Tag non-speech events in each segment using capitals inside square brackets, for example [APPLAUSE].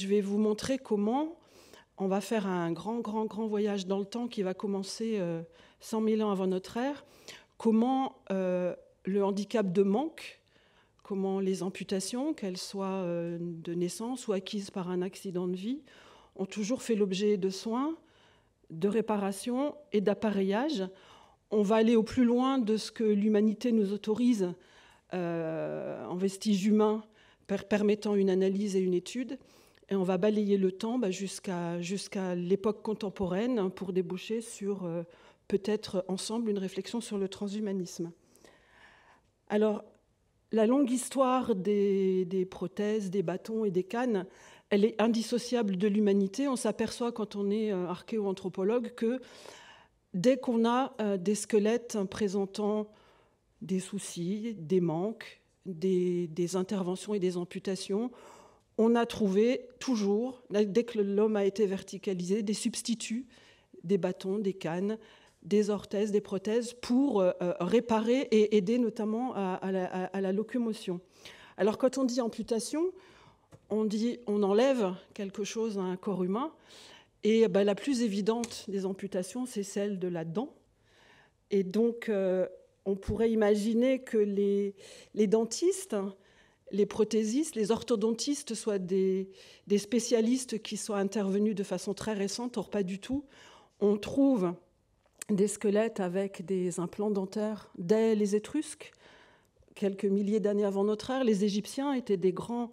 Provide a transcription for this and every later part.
Je vais vous montrer comment on va faire un grand, grand, grand voyage dans le temps qui va commencer 100 euh, 000 ans avant notre ère. Comment euh, le handicap de manque, comment les amputations, qu'elles soient euh, de naissance ou acquises par un accident de vie, ont toujours fait l'objet de soins, de réparations et d'appareillage. On va aller au plus loin de ce que l'humanité nous autorise en vestige humain permettant une analyse et une étude. Et on va balayer le temps bah, jusqu'à l'époque contemporaine pour déboucher sur euh, peut-être ensemble une réflexion sur le transhumanisme. Alors, la longue histoire des, prothèses, des bâtons et des cannes, elle est indissociable de l'humanité. On s'aperçoit quand on est euh, archéo-anthropologue que dès qu'on a euh, des squelettes présentant des soucis, des manques, des interventions et des amputations, on a trouvé toujours, dès que l'homme a été verticalisé, des substituts, des bâtons, des cannes, des orthèses, des prothèses pour euh, euh, réparer et aider notamment à, la, locomotion. Alors quand on dit amputation, on dit on enlève quelque chose à un corps humain. Et eh ben, la plus évidente des amputations, c'est celle de la dent. Et donc, euh, on pourrait imaginer que les dentistes les prothésistes, les orthodontistes soient des, spécialistes qui soient intervenus de façon très récente, or pas du tout. On trouve des squelettes avec des implants dentaires dès les Étrusques, quelques milliers d'années avant notre ère. Les Égyptiens étaient des grands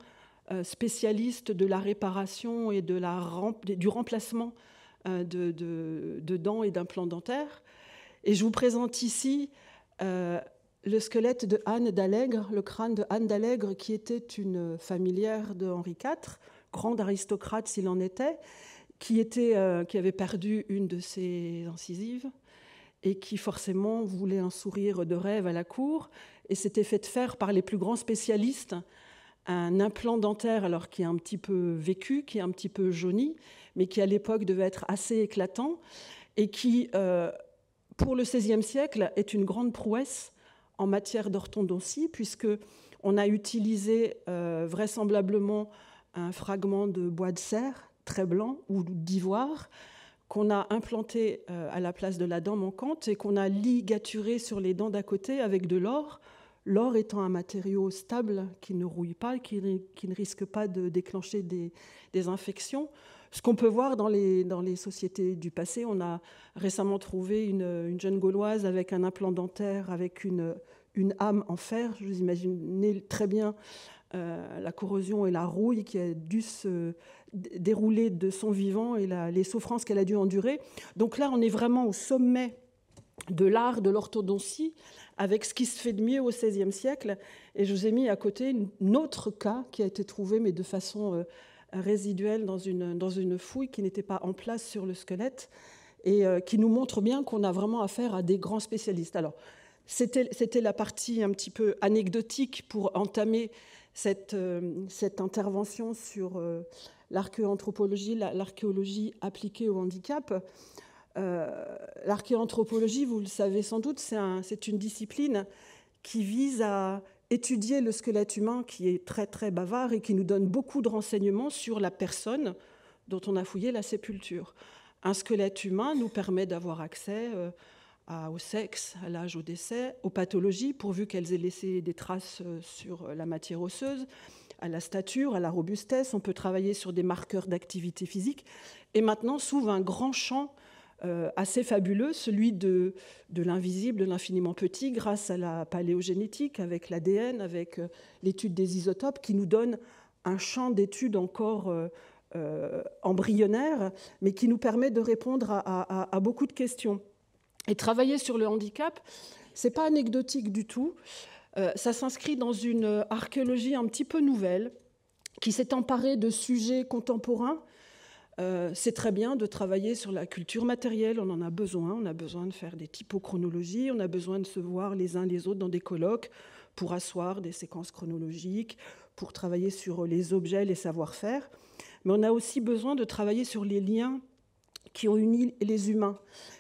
euh, spécialistes de la réparation et de la, du remplacement euh, de, dents et d'implants dentaires. Et je vous présente ici euh, le squelette de Anne d'Allègre, le crâne de Anne d'Allègre, qui était une familière de Henri IV, grande aristocrate s'il en était, qui, était, euh, qui avait perdu une de ses incisives et qui forcément voulait un sourire de rêve à la cour et s'était fait faire par les plus grands spécialistes un implant dentaire, alors qui est un petit peu vécu, qui est un petit peu jauni, mais qui à l'époque devait être assez éclatant et qui, euh, pour le XVIe siècle, est une grande prouesse en matière d'orthodontie, puisque on a utilisé euh, vraisemblablement un fragment de bois de serre très blanc ou d'ivoire qu'on a implanté euh, à la place de la dent manquante et qu'on a ligaturé sur les dents d'à côté avec de l'or, l'or étant un matériau stable qui ne rouille pas, qui, ne risque pas de déclencher des infections ce qu'on peut voir dans les, dans les sociétés du passé. On a récemment trouvé une, jeune Gauloise avec un implant dentaire, avec une, une âme en fer. Je vous imaginez très bien euh, la corrosion et la rouille qui a dû se dérouler de son vivant et les souffrances qu'elle a dû endurer. Donc là, on est vraiment au sommet de l'art de l'orthodontie avec ce qui se fait de mieux au XVIe siècle. Et je vous ai mis à côté un autre cas qui a été trouvé, mais de façon... Euh, résiduel dans une, dans une fouille qui n'était pas en place sur le squelette et euh, qui nous montre bien qu'on a vraiment affaire à des grands spécialistes. Alors, c'était la partie un petit peu anecdotique pour entamer cette, euh, cette intervention sur euh, l'archéanthropologie, l'archéologie appliquée au handicap. l'archéanthropologie, vous le savez sans doute, c'est une discipline qui vise à étudier le squelette humain qui est très très bavard et qui nous donne beaucoup de renseignements sur la personne dont on a fouillé la sépulture. Un squelette humain nous permet d'avoir accès euh, au sexe, à l'âge, au décès, aux pathologies, pourvu qu'elles aient laissé des traces euh, sur euh, la matière osseuse, à la stature, à la robustesse. On peut travailler sur des marqueurs d'activité physique. Et maintenant s'ouvre un grand champ euh, assez fabuleux, celui de, l'invisible, de l'infiniment petit, grâce à la paléogénétique, avec l'ADN, avec euh, l'étude des isotopes, qui nous donne un champ d'études encore euh, embryonnaire, mais qui nous permet de répondre à, beaucoup de questions. Et travailler sur le handicap, n'est pas anecdotique du tout. ça s'inscrit dans une archéologie un petit peu nouvelle, qui s'est emparée de sujets contemporains euh, c'est très bien de travailler sur la culture matérielle, on en a besoin, on a besoin de faire des typochronologies, on a besoin de se voir les uns les autres dans des colloques pour asseoir des séquences chronologiques, pour travailler sur les objets, les savoir-faire, mais on a aussi besoin de travailler sur les liens qui ont uni les humains.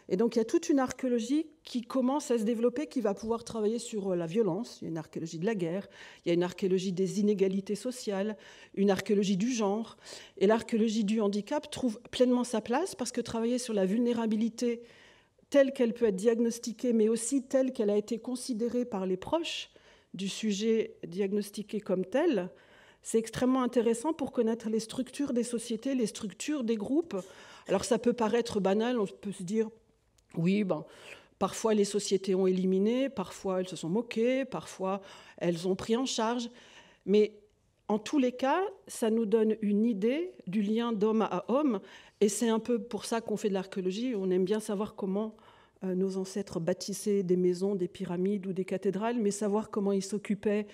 Et donc il y a toute une archéologie qui commence à se développer, qui va pouvoir travailler sur euh, la violence, il y a une archéologie de la guerre, il y a une archéologie des inégalités sociales, une archéologie du genre. Et l'archéologie du handicap trouve pleinement sa place parce que travailler sur la vulnérabilité telle qu'elle peut être diagnostiquée, mais aussi telle qu'elle a été considérée par les proches du sujet diagnostiqué comme tel, c'est extrêmement intéressant pour connaître les structures des sociétés, les structures des groupes alors ça peut paraître banal, on peut se dire, oui, ben, parfois les sociétés ont éliminé, parfois elles se sont moquées, parfois elles ont pris en charge, mais en tous les cas, ça nous donne une idée du lien d'homme à homme, et c'est un peu pour ça qu'on fait de l'archéologie, on aime bien savoir comment euh, nos ancêtres bâtissaient des maisons, des pyramides ou des cathédrales, mais savoir comment ils s'occupaient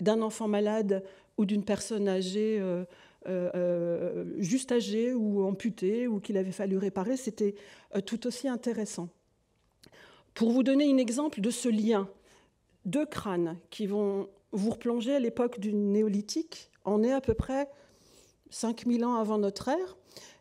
d'un enfant malade ou d'une personne âgée euh, euh, euh, juste âgé ou amputé ou qu'il avait fallu réparer, c'était euh, tout aussi intéressant. Pour vous donner un exemple de ce lien, deux crânes qui vont vous replonger à l'époque du néolithique, on est à peu près 5000 ans avant notre ère.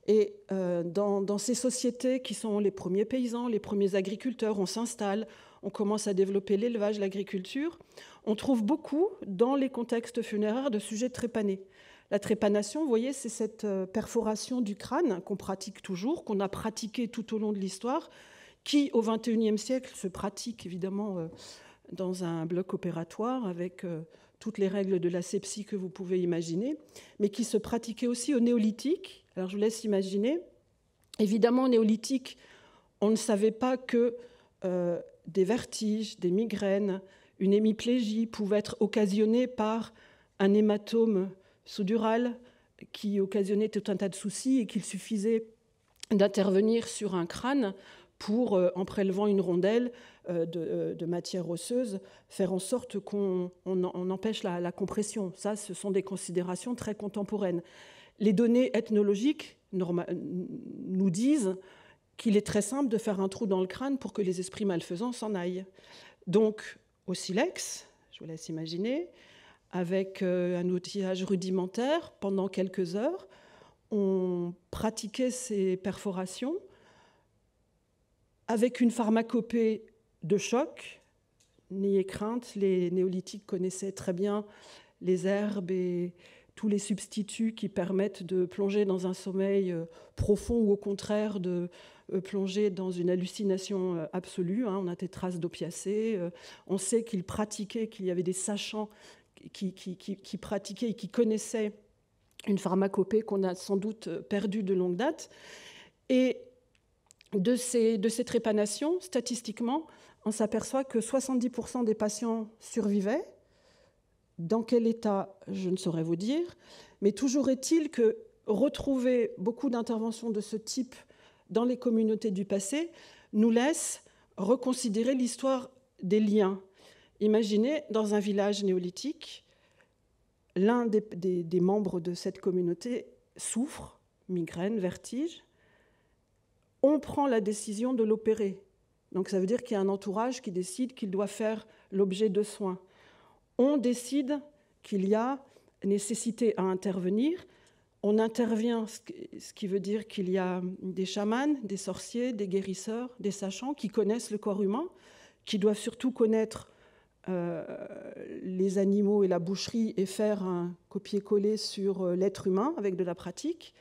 Et dans, ces sociétés qui sont les premiers paysans, les premiers agriculteurs, on s'installe, on commence à développer l'élevage, l'agriculture, on trouve beaucoup dans les contextes funéraires de sujets trépanés. La trépanation, vous voyez, c'est cette euh, perforation du crâne qu'on pratique toujours, qu'on a pratiquée tout au long de l'histoire, qui au XXIe siècle se pratique évidemment euh, dans un bloc opératoire avec euh, toutes les règles de l'asepsie que vous pouvez imaginer, mais qui se pratiquait aussi au néolithique. Alors je vous laisse imaginer. Évidemment, au néolithique, on ne savait pas que des vertiges, des migraines, une hémiplégie pouvaient être occasionnées par un hématome soudural qui occasionnait tout un tas de soucis et qu'il suffisait d'intervenir sur un crâne pour, euh, en prélevant une rondelle euh, euh, de, matière osseuse, faire en sorte qu'on empêche la, la, compression. Ça, ce sont des considérations très contemporaines. Les données ethnologiques nous disent qu'il est très simple de faire un trou dans le crâne pour que les esprits malfaisants s'en aillent. Donc, au silex, je vous laisse imaginer, avec euh, un outillage rudimentaire pendant quelques heures. On pratiquait ces perforations avec une pharmacopée de choc. N'ayez crainte, les néolithiques connaissaient très bien les herbes et tous les substituts qui permettent de plonger dans un sommeil euh, profond ou au contraire de euh, plonger dans une hallucination absolue. Hein. On a des traces d'opiacés. On sait qu'ils pratiquaient, qu'il y avait des sachants qui, pratiquaient et qui connaissaient une pharmacopée qu'on a sans doute perdue de longue date. Et de, ces, de cette répanation, statistiquement, on s'aperçoit que 70% des patients survivaient. Dans quel état, je ne saurais vous dire. Mais toujours est-il que retrouver beaucoup d'interventions de ce type dans les communautés du passé nous laisse reconsidérer l'histoire des liens Imaginez, dans un village néolithique, l'un des, membres de cette communauté souffre, migraine, vertige. On prend la décision de l'opérer. Donc ça veut dire qu'il y a un entourage qui décide qu'il doit faire l'objet de soins. On décide qu'il y a nécessité à intervenir. On intervient, ce qui veut dire qu'il y a des chamans, des sorciers, des guérisseurs, des sachants qui connaissent le corps humain, qui doivent surtout connaître euh, les animaux et la boucherie et faire un copier-coller sur euh, l'être humain avec de la pratique.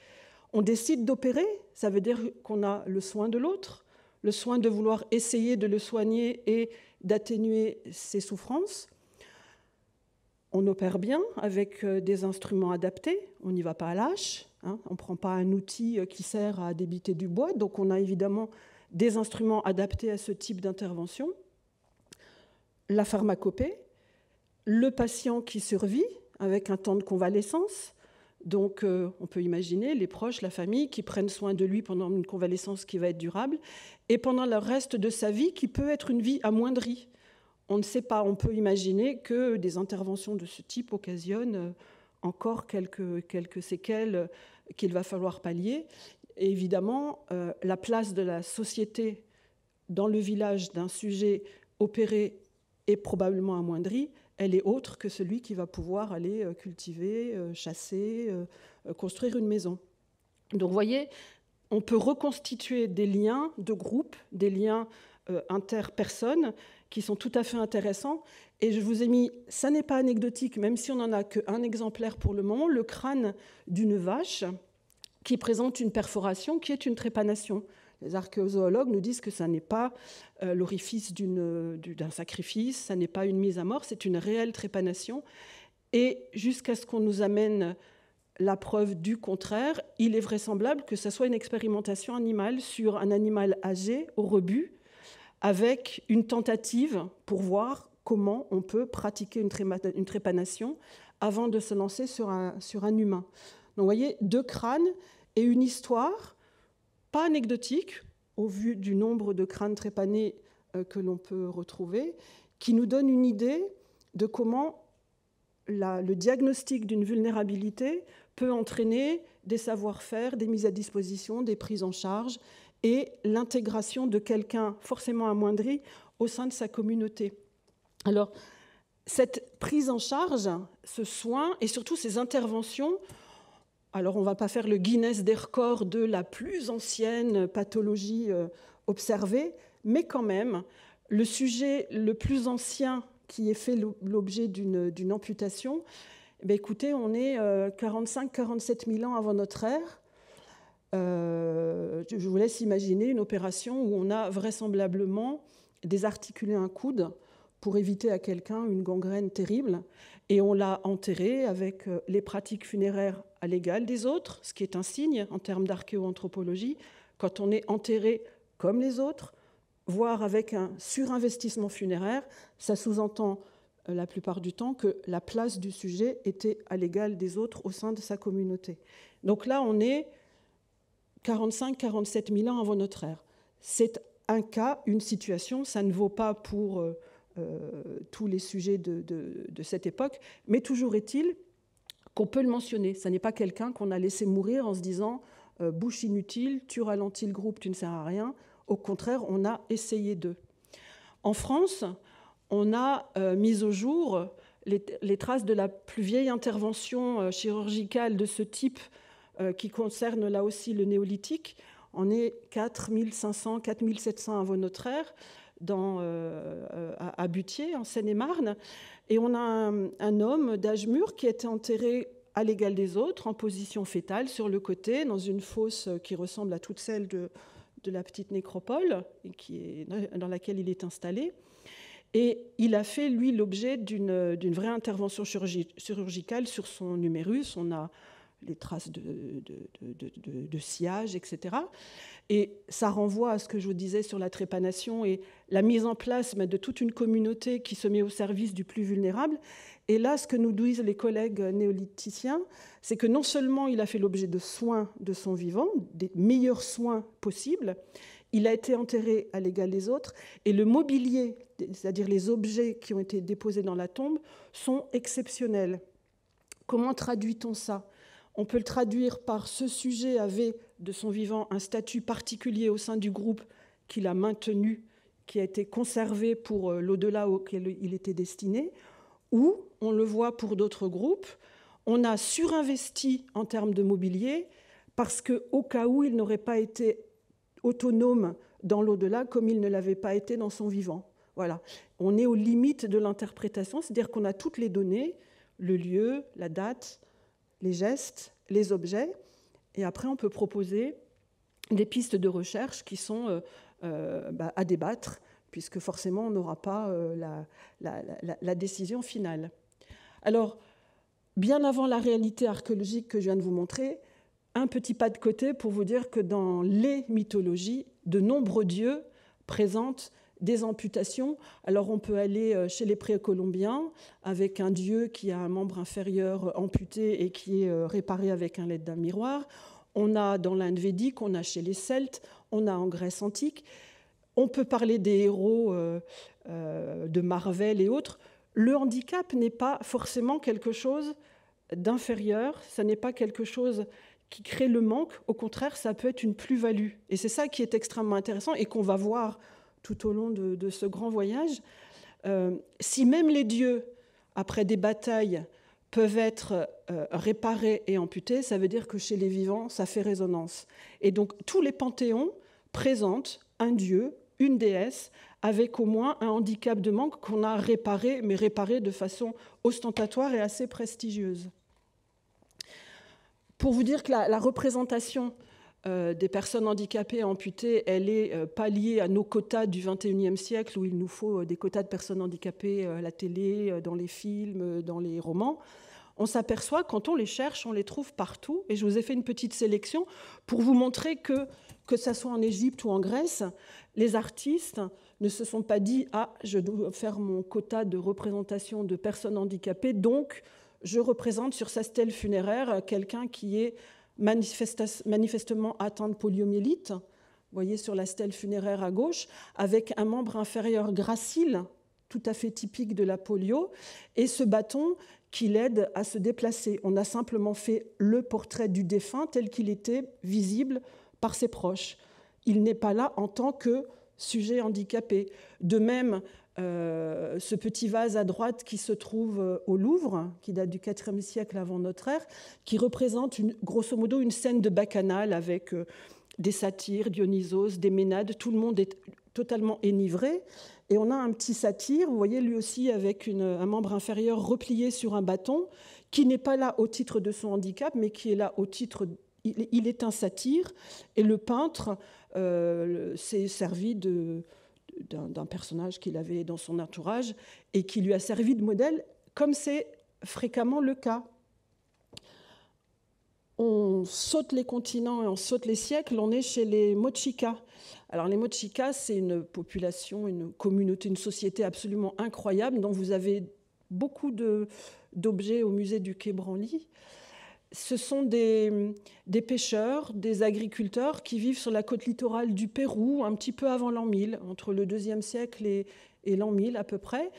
On décide d'opérer, ça veut dire qu'on a le soin de l'autre, le soin de vouloir essayer de le soigner et d'atténuer ses souffrances. On opère bien avec euh, des instruments adaptés, on n'y va pas à lâche, hein. on ne prend pas un outil qui sert à débiter du bois, donc on a évidemment des instruments adaptés à ce type d'intervention la pharmacopée, le patient qui survit avec un temps de convalescence. Donc euh, on peut imaginer les proches, la famille qui prennent soin de lui pendant une convalescence qui va être durable et pendant le reste de sa vie qui peut être une vie amoindrie. On ne sait pas, on peut imaginer que des interventions de ce type occasionnent euh, encore quelques, séquelles euh, qu'il va falloir pallier. Et évidemment, la place de la société dans le village d'un sujet opéré et probablement amoindrie, elle est autre que celui qui va pouvoir aller euh, cultiver, euh, chasser, euh, construire une maison. Donc vous voyez, on peut reconstituer des liens de groupe, des liens interpersonnes qui sont tout à fait intéressants. Et je vous ai mis, ça n'est pas anecdotique, même si on n'en a qu'un exemplaire pour le moment, le crâne d'une vache qui présente une perforation qui est une trépanation. Les archéozoologues nous disent que ça n'est pas euh, l'orifice euh, d'un sacrifice, ça n'est pas une mise à mort, c'est une réelle trépanation. Et jusqu'à ce qu'on nous amène la preuve du contraire, il est vraisemblable que ce soit une expérimentation animale sur un animal âgé au rebut, avec une tentative pour voir comment on peut pratiquer une, trépanation avant de se lancer sur un, sur un humain. Donc vous voyez, deux crânes et une histoire pas anecdotique au vu du nombre de crânes trépanés euh, que l'on peut retrouver, qui nous donne une idée de comment le diagnostic d'une vulnérabilité peut entraîner des savoir-faire, des mises à disposition, des prises en charge et l'intégration de quelqu'un forcément amoindri au sein de sa communauté. Alors, cette prise en charge, ce soin et surtout ces interventions alors on ne va pas faire le Guinness des records de la plus ancienne pathologie euh, observée, mais quand même, le sujet le plus ancien qui est fait l'objet d'une amputation, eh écoutez, on est 45-47 euh, 000 ans avant notre ère. Euh, je vous laisse imaginer une opération où on a vraisemblablement désarticulé un coude pour éviter à quelqu'un une gangrène terrible et on l'a enterré avec euh, les pratiques funéraires à l'égal des autres, ce qui est un signe en termes d'archéoanthropologie, quand on est enterré comme les autres, voire avec un surinvestissement funéraire, ça sous-entend euh, la plupart du temps que la place du sujet était à l'égal des autres au sein de sa communauté. Donc là, on est 45-47 000 ans avant notre ère. C'est un cas, une situation, ça ne vaut pas pour euh, euh, tous les sujets de, cette époque. Mais toujours est-il qu'on peut le mentionner. Ça n'est pas quelqu'un qu'on a laissé mourir en se disant euh, bouche inutile, tu ralentis le groupe, tu ne sers à rien. Au contraire, on a essayé d'eux. En France, on a euh, mis au jour les, traces de la plus vieille intervention chirurgicale de ce type qui concerne là aussi le néolithique. On est 4500, 4700 avant notre ère dans, euh, euh, à, Butier, en Seine-et-Marne. Et on a un, homme d'âge mûr qui été enterré à l'égal des autres, en position fétale, sur le côté, dans une fosse qui ressemble à toute celle de, la petite nécropole qui est, dans laquelle il est installé. Et il a fait, lui, l'objet d'une vraie intervention chirurgicale sur son numérus. On a les traces de, de, de sillage, etc. Et ça renvoie à ce que je vous disais sur la trépanation et la mise en place de toute une communauté qui se met au service du plus vulnérable. Et là, ce que nous disent les collègues néolithiciens, c'est que non seulement il a fait l'objet de soins de son vivant, des meilleurs soins possibles, il a été enterré à l'égal des autres, et le mobilier, c'est-à-dire les objets qui ont été déposés dans la tombe, sont exceptionnels. Comment traduit-on ça On peut le traduire par ce sujet avait de son vivant un statut particulier au sein du groupe qu'il a maintenu, qui a été conservé pour euh, l'au-delà auquel il était destiné, ou, on le voit pour d'autres groupes, on a surinvesti en termes de mobilier parce qu'au cas où il n'aurait pas été autonome dans l'au-delà comme il ne l'avait pas été dans son vivant. Voilà. On est aux limites de l'interprétation, c'est-à-dire qu'on a toutes les données, le lieu, la date, les gestes, les objets, et après, on peut proposer des pistes de recherche qui sont euh, euh, bah, à débattre, puisque forcément, on n'aura pas euh, la, la, décision finale. Alors, bien avant la réalité archéologique que je viens de vous montrer, un petit pas de côté pour vous dire que dans les mythologies, de nombreux dieux présentent des amputations. Alors on peut aller euh, chez les précolombiens avec un dieu qui a un membre inférieur euh, amputé et qui est euh, réparé avec un LED d'un miroir. On a dans l'Inde védique, on a chez les Celtes, on a en Grèce antique. On peut parler des héros de Marvel et autres. Le handicap n'est pas forcément quelque chose d'inférieur, ça n'est pas quelque chose qui crée le manque, au contraire, ça peut être une plus-value. Et c'est ça qui est extrêmement intéressant et qu'on va voir tout au long de, ce grand voyage. Euh, si même les dieux, après des batailles, peuvent être euh, réparés et amputés, ça veut dire que chez les vivants, ça fait résonance. Et donc tous les panthéons présentent un dieu, une déesse, avec au moins un handicap de manque qu'on a réparé, mais réparé de façon ostentatoire et assez prestigieuse. Pour vous dire que la représentation euh, des personnes handicapées amputées, elle est euh, pas liée à nos quotas du 21e siècle où il nous faut euh, des quotas de personnes handicapées à la télé, dans les films, dans les romans. On s'aperçoit quand on les cherche, on les trouve partout. Et je vous ai fait une petite sélection pour vous montrer que, que ce soit en Égypte ou en Grèce, les artistes ne se sont pas dit ah je dois faire mon quota de représentation de personnes handicapées, donc je représente sur sa stèle funéraire quelqu'un qui est manifestement atteint de poliomyélite, vous voyez sur la stèle funéraire à gauche, avec un membre inférieur gracile, tout à fait typique de la polio, et ce bâton qui l'aide à se déplacer. On a simplement fait le portrait du défunt tel qu'il était visible par ses proches. Il n'est pas là en tant que sujet handicapé. De même, euh, ce petit vase à droite qui se trouve euh, au Louvre, qui date du IVe siècle avant notre ère, qui représente une, grosso modo une scène de bacchanal avec euh, des satyres, Dionysos, des Ménades, tout le monde est totalement énivré. Et on a un petit satyre, vous voyez, lui aussi avec un membre inférieur replié sur un bâton, qui n'est pas là au titre de son handicap, mais qui est là au titre il, est un satyre, et le peintre s'est servi de, d'un personnage qu'il avait dans son entourage et qui lui a servi de modèle, comme c'est fréquemment le cas. On saute les continents et on saute les siècles, on est chez les Mochica. Alors les Mochica, c'est une population, une communauté, une société absolument incroyable dont vous avez beaucoup d'objets au musée du Quai Branly ce sont des, pêcheurs, des agriculteurs qui vivent sur la côte littorale du Pérou, un petit peu avant l'an 1000, entre le IIe siècle et, l'an 1000 à peu près,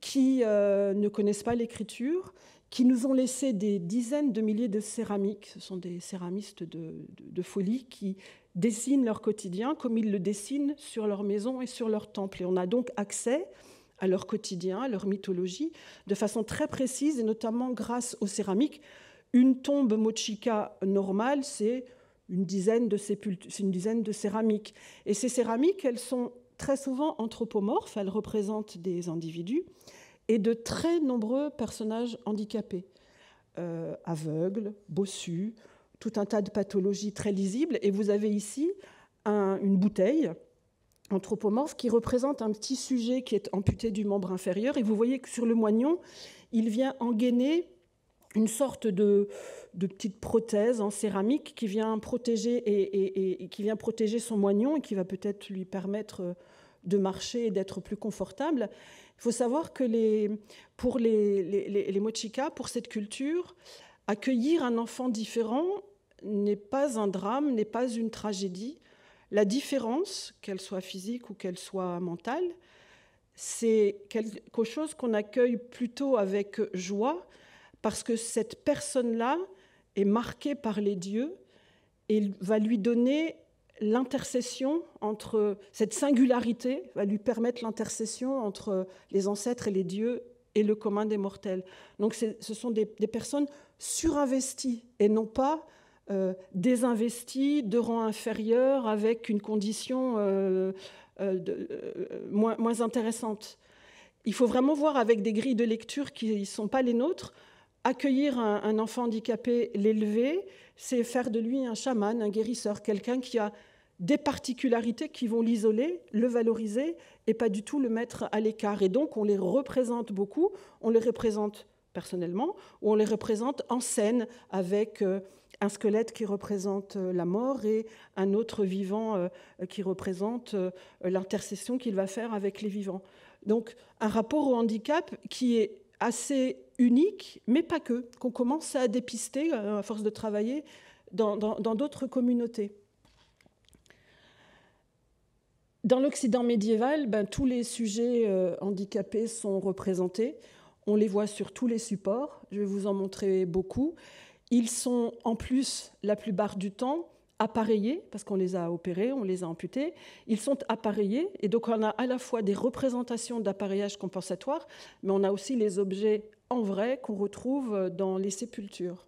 qui euh, ne connaissent pas l'écriture, qui nous ont laissé des dizaines de milliers de céramiques. Ce sont des céramistes de, de folie qui dessinent leur quotidien comme ils le dessinent sur leur maison et sur leur temple. Et on a donc accès à leur quotidien, à leur mythologie, de façon très précise, et notamment grâce aux céramiques une tombe mochica normale, c'est une dizaine de une dizaine de céramiques. Et ces céramiques, elles sont très souvent anthropomorphes, elles représentent des individus et de très nombreux personnages handicapés, euh, aveugles, bossus, tout un tas de pathologies très lisibles. Et vous avez ici une bouteille anthropomorphe qui représente un petit sujet qui est amputé du membre inférieur. Et vous voyez que sur le moignon, il vient engainer une sorte de, petite prothèse en céramique qui vient protéger, et, qui vient protéger son moignon et qui va peut-être lui permettre euh, de marcher et d'être plus confortable. Il faut savoir que les, pour les, les, pour cette culture, accueillir un enfant différent n'est pas un drame, n'est pas une tragédie. La différence, qu'elle soit physique ou qu'elle soit mentale, c'est quelque chose qu'on accueille plutôt avec joie parce que cette personne-là est marquée par les dieux et va lui donner l'intercession entre cette singularité va lui permettre l'intercession entre les ancêtres et les dieux et le commun des mortels. Donc ce sont des, personnes surinvesties et non pas euh, désinvesties, de rang inférieur, avec une condition euh, euh, moins, moins intéressante. Il faut vraiment voir avec des grilles de lecture qui ne sont pas les nôtres accueillir un, enfant handicapé, l'élever, c'est faire de lui un chaman, un guérisseur, quelqu'un qui a des particularités qui vont l'isoler, le valoriser et pas du tout le mettre à l'écart. Et donc on les représente beaucoup, on les représente personnellement, ou on les représente en scène avec euh, un squelette qui représente euh, la mort et un autre vivant euh, qui représente l'intercession qu'il va faire avec les vivants. Donc un rapport au handicap qui est assez unique, mais pas que, qu'on commence à dépister euh, à force de travailler dans d'autres communautés. Dans l'Occident médiéval, ben, tous les sujets euh, handicapés sont représentés. On les voit sur tous les supports. Je vais vous en montrer beaucoup. Ils sont en plus, la plupart du temps, appareillés, parce qu'on les a opérés, on les a amputés, ils sont appareillés, et donc on a à la fois des représentations d'appareillage compensatoire, mais on a aussi les objets en vrai qu'on retrouve dans les sépultures.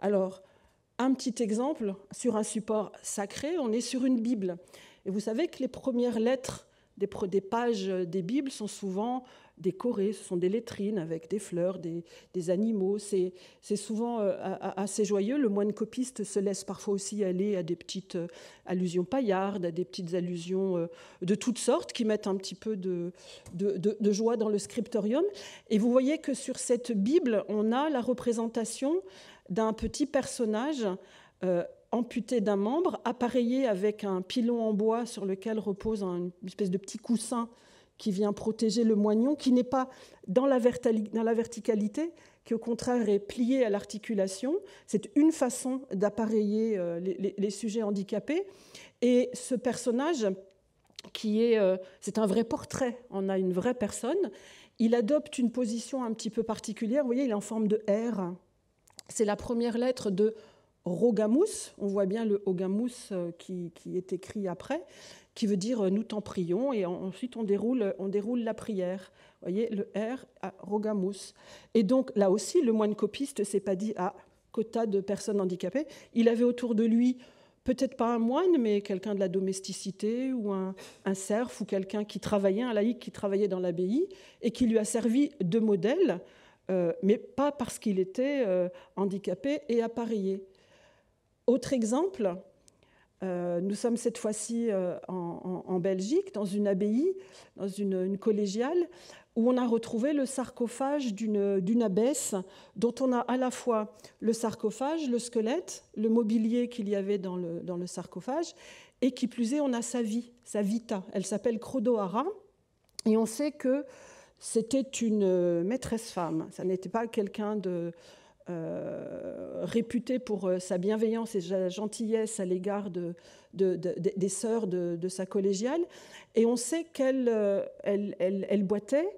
Alors, un petit exemple, sur un support sacré, on est sur une Bible. Et vous savez que les premières lettres des, pages des Bibles sont souvent décorées, ce sont des lettrines avec des fleurs, des, animaux. C'est souvent euh, assez joyeux. Le moine copiste se laisse parfois aussi aller à des petites euh, allusions paillardes, à des petites allusions euh, de toutes sortes qui mettent un petit peu de, joie dans le scriptorium. Et vous voyez que sur cette Bible, on a la représentation d'un petit personnage. amputé d'un membre, appareillé avec un pilon en bois sur lequel repose une espèce de petit coussin qui vient protéger le moignon, qui n'est pas dans la, verticalité, qui au contraire est plié à l'articulation. C'est une façon d'appareiller euh, les, sujets handicapés. Et ce personnage, qui est, euh, c'est un vrai portrait, on a une vraie personne, il adopte une position un petit peu particulière. Vous voyez, il est en forme de R. C'est la première lettre de Rogamus. On voit bien le Ogamus euh, qui, qui est écrit après qui veut dire euh, nous t'en prions, et ensuite on déroule, euh, on déroule la prière. Vous voyez, le R à Rogamus. Et donc là aussi, le moine copiste s'est pas dit à ah, quota de personnes handicapées. Il avait autour de lui peut-être pas un moine, mais quelqu'un de la domesticité ou un, serf ou quelqu'un qui travaillait, un laïc qui travaillait dans l'abbaye et qui lui a servi de modèle, euh, mais pas parce qu'il était handicapé et appareillé. Autre exemple, euh, nous sommes cette fois-ci euh, en, Belgique, dans une abbaye, dans une, collégiale, où on a retrouvé le sarcophage d'une abbesse, dont on a à la fois le sarcophage, le squelette, le mobilier qu'il y avait dans le, dans le, sarcophage, et qui plus est, on a sa vie, sa vita. Elle s'appelle Crodoara, et on sait que c'était une euh, maîtresse femme. Ça n'était pas quelqu'un de euh, réputée pour euh, sa bienveillance et sa gentillesse à l'égard des sœurs de, sa collégiale. Et on sait qu'elle euh, elle, boitait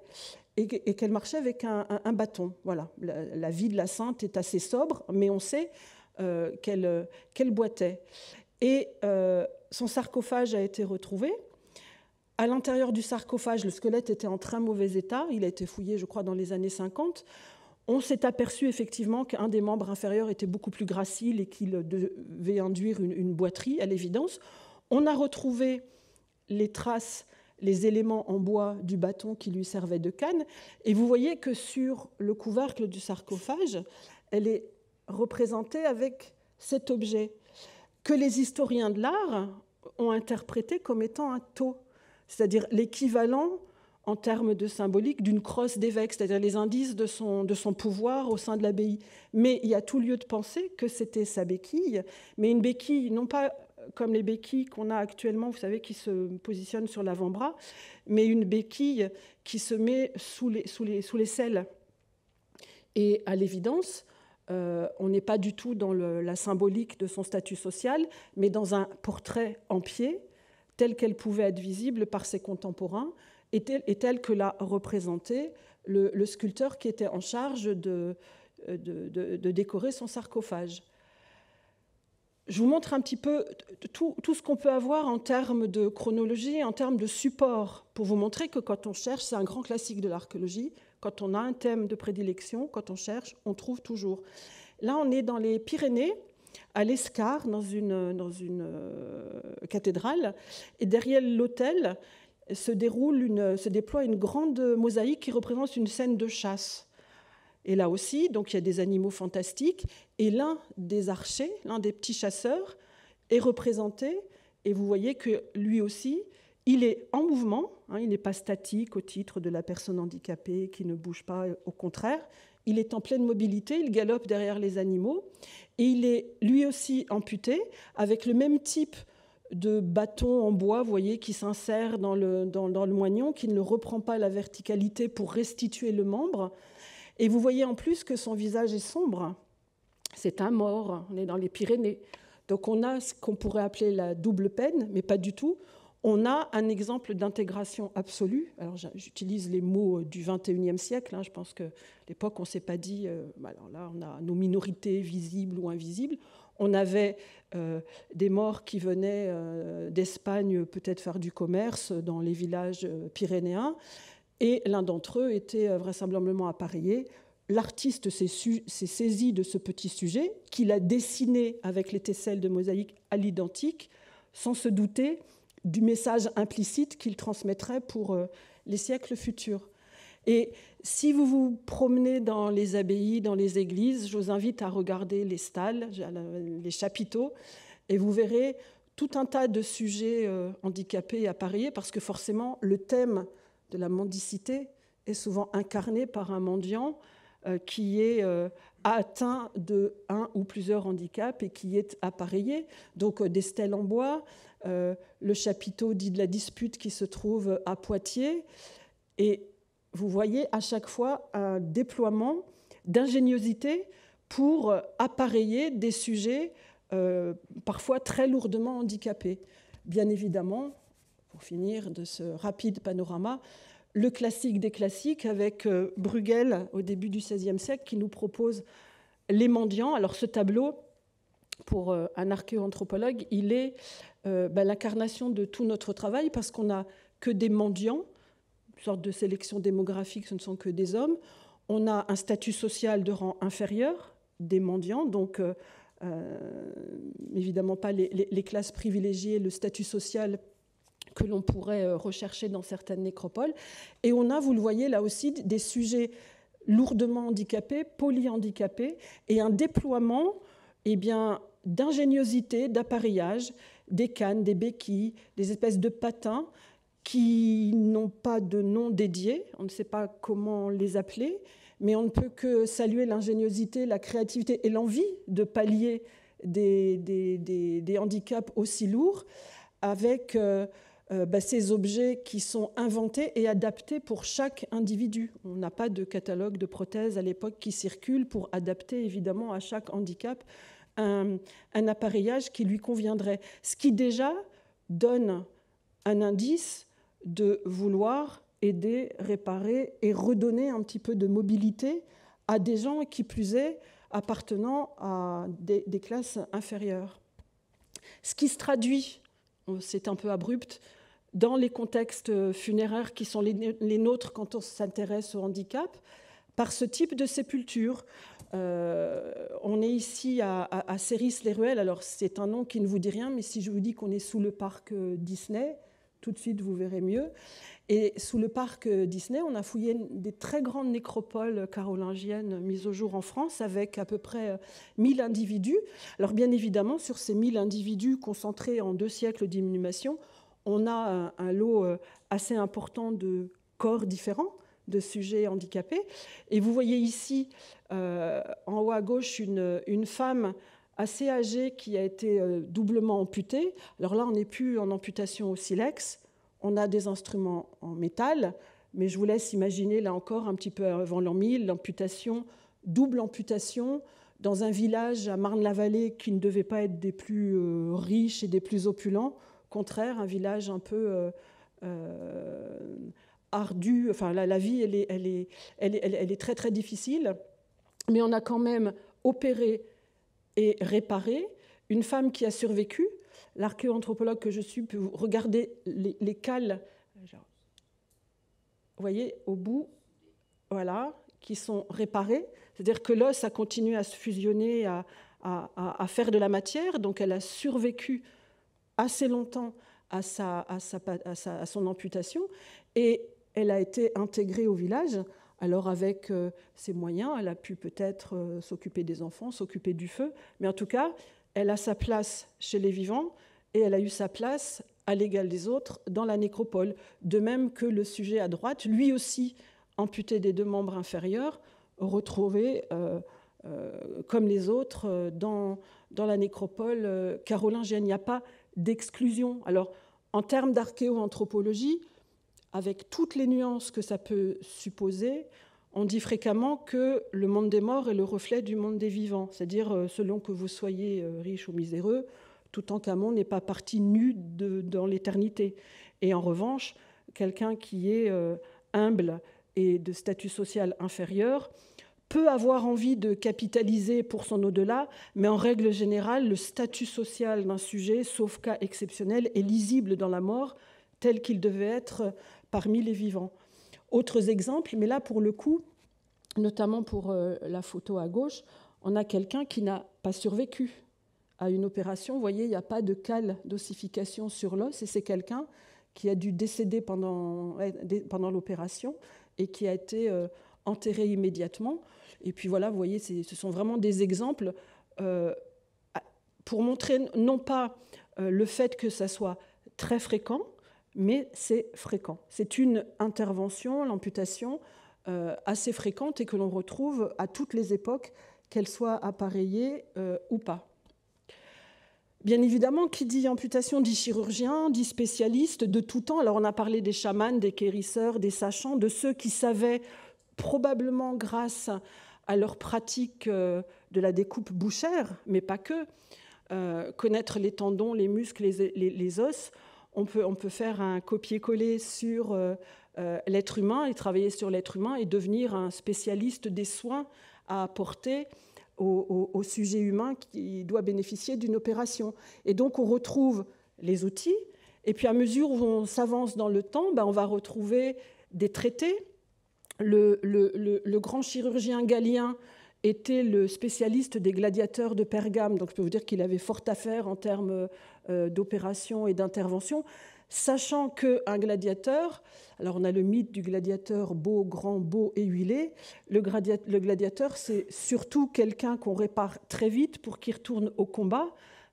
et, qu'elle marchait avec un, bâton. Voilà, la, vie de la sainte est assez sobre, mais on sait qu'elle boitait. Et son sarcophage a été retrouvé. À l'intérieur du sarcophage, le squelette était en très mauvais état. Il a été fouillé, je crois, dans les années 50 on s'est aperçu effectivement qu'un des membres inférieurs était beaucoup plus gracile et qu'il devait induire une, boîterie boiterie, à l'évidence. On a retrouvé les traces, les éléments en bois du bâton qui lui servait de canne. Et vous voyez que sur le couvercle du sarcophage, elle est représentée avec cet objet que les historiens de l'art ont interprété comme étant un taux, c'est-à-dire l'équivalent en termes de symbolique d'une crosse d'évêque, c'est-à-dire les indices de son, pouvoir au sein de l'abbaye. Mais il y a tout lieu de penser que c'était sa béquille, mais une béquille non pas comme les béquilles qu'on a actuellement, vous savez, qui se positionnent sur l'avant-bras, mais une béquille qui se met sous les, sous selles. Et à l'évidence, euh, on n'est pas du tout dans la symbolique de son statut social, mais dans un portrait en pied, tel qu'elle pouvait être visible par ses contemporains, est telle, que l'a représenté le, sculpteur qui était en charge euh, de, décorer son sarcophage. Je vous montre un petit peu tout, ce qu'on peut avoir en termes de chronologie, en termes de support, pour vous montrer que quand on cherche, c'est un grand classique de l'archéologie, quand on a un thème de prédilection, quand on cherche, on trouve toujours. Là, on est dans les Pyrénées, à l'Escar, dans une, euh, cathédrale, et derrière l'autel, se, déroule une, se déploie une grande mosaïque qui représente une scène de chasse. Et là aussi, donc, il y a des animaux fantastiques. Et l'un des archers, l'un des petits chasseurs, est représenté. Et vous voyez que lui aussi, il est en mouvement. Hein, il n'est pas statique au titre de la personne handicapée qui ne bouge pas. Au contraire, il est en pleine mobilité. Il galope derrière les animaux. Et il est lui aussi amputé avec le même type de bâtons en bois, vous voyez, qui s'insère dans le, moignon, qui ne reprend pas la verticalité pour restituer le membre. Et vous voyez en plus que son visage est sombre. C'est un mort, on est dans les Pyrénées. Donc on a ce qu'on pourrait appeler la double peine, mais pas du tout. On a un exemple d'intégration absolue. Alors j'utilise les mots euh, du 21e siècle. Hein. Je pense que l'époque, on ne s'est pas dit, euh, bah, alors là, on a nos minorités visibles ou invisibles on avait euh, des morts qui venaient euh, d'Espagne peut-être faire du commerce dans les villages euh, pyrénéens, et l'un d'entre eux était vraisemblablement appareillé. L'artiste s'est, saisi de ce petit sujet, qu'il a dessiné avec les tesselles de mosaïque à l'identique, sans se douter du message implicite qu'il transmettrait pour les siècles futurs. Et si vous vous promenez dans les abbayes, dans les églises, je vous invite à regarder les stalles, les chapiteaux, et vous verrez tout un tas de sujets euh, handicapés et appareillés parce que forcément, le thème de la mendicité est souvent incarné par un mendiant euh, qui est euh, atteint de un ou plusieurs handicaps et qui est appareillé. Donc des stèles en bois, le chapiteau dit de la dispute qui se trouve à Poitiers. Et vous voyez à chaque fois un déploiement d'ingéniosité pour appareiller des sujets euh, parfois très lourdement handicapés. Bien évidemment, pour finir de ce rapide panorama, le classique des classiques avec euh, Bruegel au début du XVIe siècle qui nous propose les mendiants. Alors ce tableau, pour euh, un anthropologue il est ben, l'incarnation de tout notre travail parce qu'on n'a que des mendiants sorte de sélection démographique, ce ne sont que des hommes. On a un statut social de rang inférieur, des mendiants, donc euh, euh, évidemment pas les, classes privilégiées, le statut social que l'on pourrait euh, rechercher dans certaines nécropoles. Et on a, vous le voyez là aussi, des sujets lourdement handicapés, polyhandicapés, et un déploiement eh bien, d'ingéniosité, d'appareillage, des cannes, des béquilles, des espèces de patins qui n'ont pas de nom dédié, on ne sait pas comment les appeler, mais on ne peut que saluer l'ingéniosité, la créativité et l'envie de pallier des, handicaps aussi lourds avec euh, euh, bah, ces objets qui sont inventés et adaptés pour chaque individu. On n'a pas de catalogue de prothèses à l'époque qui circule pour adapter évidemment à chaque handicap un appareillage qui lui conviendrait, ce qui déjà donne un indice de vouloir aider, réparer et redonner un petit peu de mobilité à des gens qui plus est appartenant à des, classes inférieures. Ce qui se traduit, c'est un peu abrupt, dans les contextes funéraires qui sont les, nôtres quand on s'intéresse au handicap, par ce type de sépulture. Euh, on est ici à, à, les ruelles alors c'est un nom qui ne vous dit rien, mais si je vous dis qu'on est sous le parc euh, Disney, tout de suite, vous verrez mieux. Et sous le parc euh, Disney, on a fouillé des très grandes nécropoles carolingiennes mises au jour en France avec à peu près 1000 euh, individus. Alors bien évidemment, sur ces 1000 individus concentrés en deux siècles d'inhumation, on a euh, un lot assez important de corps différents de sujets handicapés. Et vous voyez ici, en haut à gauche, une femme assez âgé qui a été euh, doublement amputé. Alors là, on n'est plus en amputation au silex, on a des instruments en métal, mais je vous laisse imaginer, là encore, un petit peu avant l'an 1000, l'amputation, double amputation, dans un village à Marne-la-Vallée qui ne devait pas être des plus euh, riches et des plus opulents, au contraire, un village un peu... Euh, ardu, enfin la, la vie elle elle, est, elle, est, elle est, très très difficile, mais on a quand même opéré et Une femme qui a survécu, l'archéoanthropologue que je suis peut regarder les, les cales, vous voyez, au bout, voilà, qui sont réparées. C'est-à-dire que l'os a continué à se fusionner, à, faire de la matière, donc elle a survécu assez longtemps à, sa, à sa, sa, son amputation, et elle a été intégrée au village alors avec euh, ses moyens, elle a pu peut-être euh, s'occuper des enfants, s'occuper du feu, mais en tout cas, elle a sa place chez les vivants et elle a eu sa place à l'égal des autres dans la nécropole. De même que le sujet à droite, lui aussi amputé des deux membres inférieurs, retrouvé euh, comme les autres dans, dans la nécropole carolingienne. Il n'y a pas d'exclusion. Alors en termes d'archéoanthropologie. anthropologie avec toutes les nuances que ça peut supposer, on dit fréquemment que le monde des morts est le reflet du monde des vivants, c'est-à-dire euh, selon que vous soyez euh, riche ou miséreux, tout en Camon n'est pas parti nu dans l'éternité. Et en revanche, quelqu'un qui est euh, humble et de statut social inférieur peut avoir envie de capitaliser pour son au-delà, mais en règle générale, le statut social d'un sujet, sauf cas exceptionnel, est lisible dans la mort tel qu'il devait être parmi les vivants. Autres exemples, mais là pour le coup, notamment pour euh, la photo à gauche, on a quelqu'un qui n'a pas survécu à une opération. Vous voyez, il n'y a pas de cale d'ossification sur l'os et c'est quelqu'un qui a dû décéder pendant, pendant l'opération et qui a été euh, enterré immédiatement. Et puis voilà, vous voyez, ce sont vraiment des exemples euh, pour montrer non pas le fait que ça soit très fréquent, mais c'est fréquent. C'est une intervention, l'amputation, euh, assez fréquente et que l'on retrouve à toutes les époques, qu'elle soit appareillée euh, ou pas. Bien évidemment, qui dit amputation dit chirurgien, dit spécialiste de tout temps. Alors on a parlé des chamans, des guérisseurs, des sachants, de ceux qui savaient probablement grâce à leur pratique euh, de la découpe bouchère, mais pas que, connaître les tendons, les muscles, les, les os, on peut, on peut faire un copier-coller sur euh, euh, l'être humain et travailler sur l'être humain et devenir un spécialiste des soins à apporter au, sujet humain qui doit bénéficier d'une opération. Et donc on retrouve les outils, et puis à mesure où on s'avance dans le temps, ben, on va retrouver des traités. Le, grand chirurgien galien était le spécialiste des gladiateurs de Pergame, donc je peux vous dire qu'il avait fort à faire en termes euh, d'opérations et d'interventions, sachant qu'un gladiateur, alors on a le mythe du gladiateur beau, grand, beau et huilé, le, gladiateur c'est surtout quelqu'un qu'on répare très vite pour qu'il retourne au combat,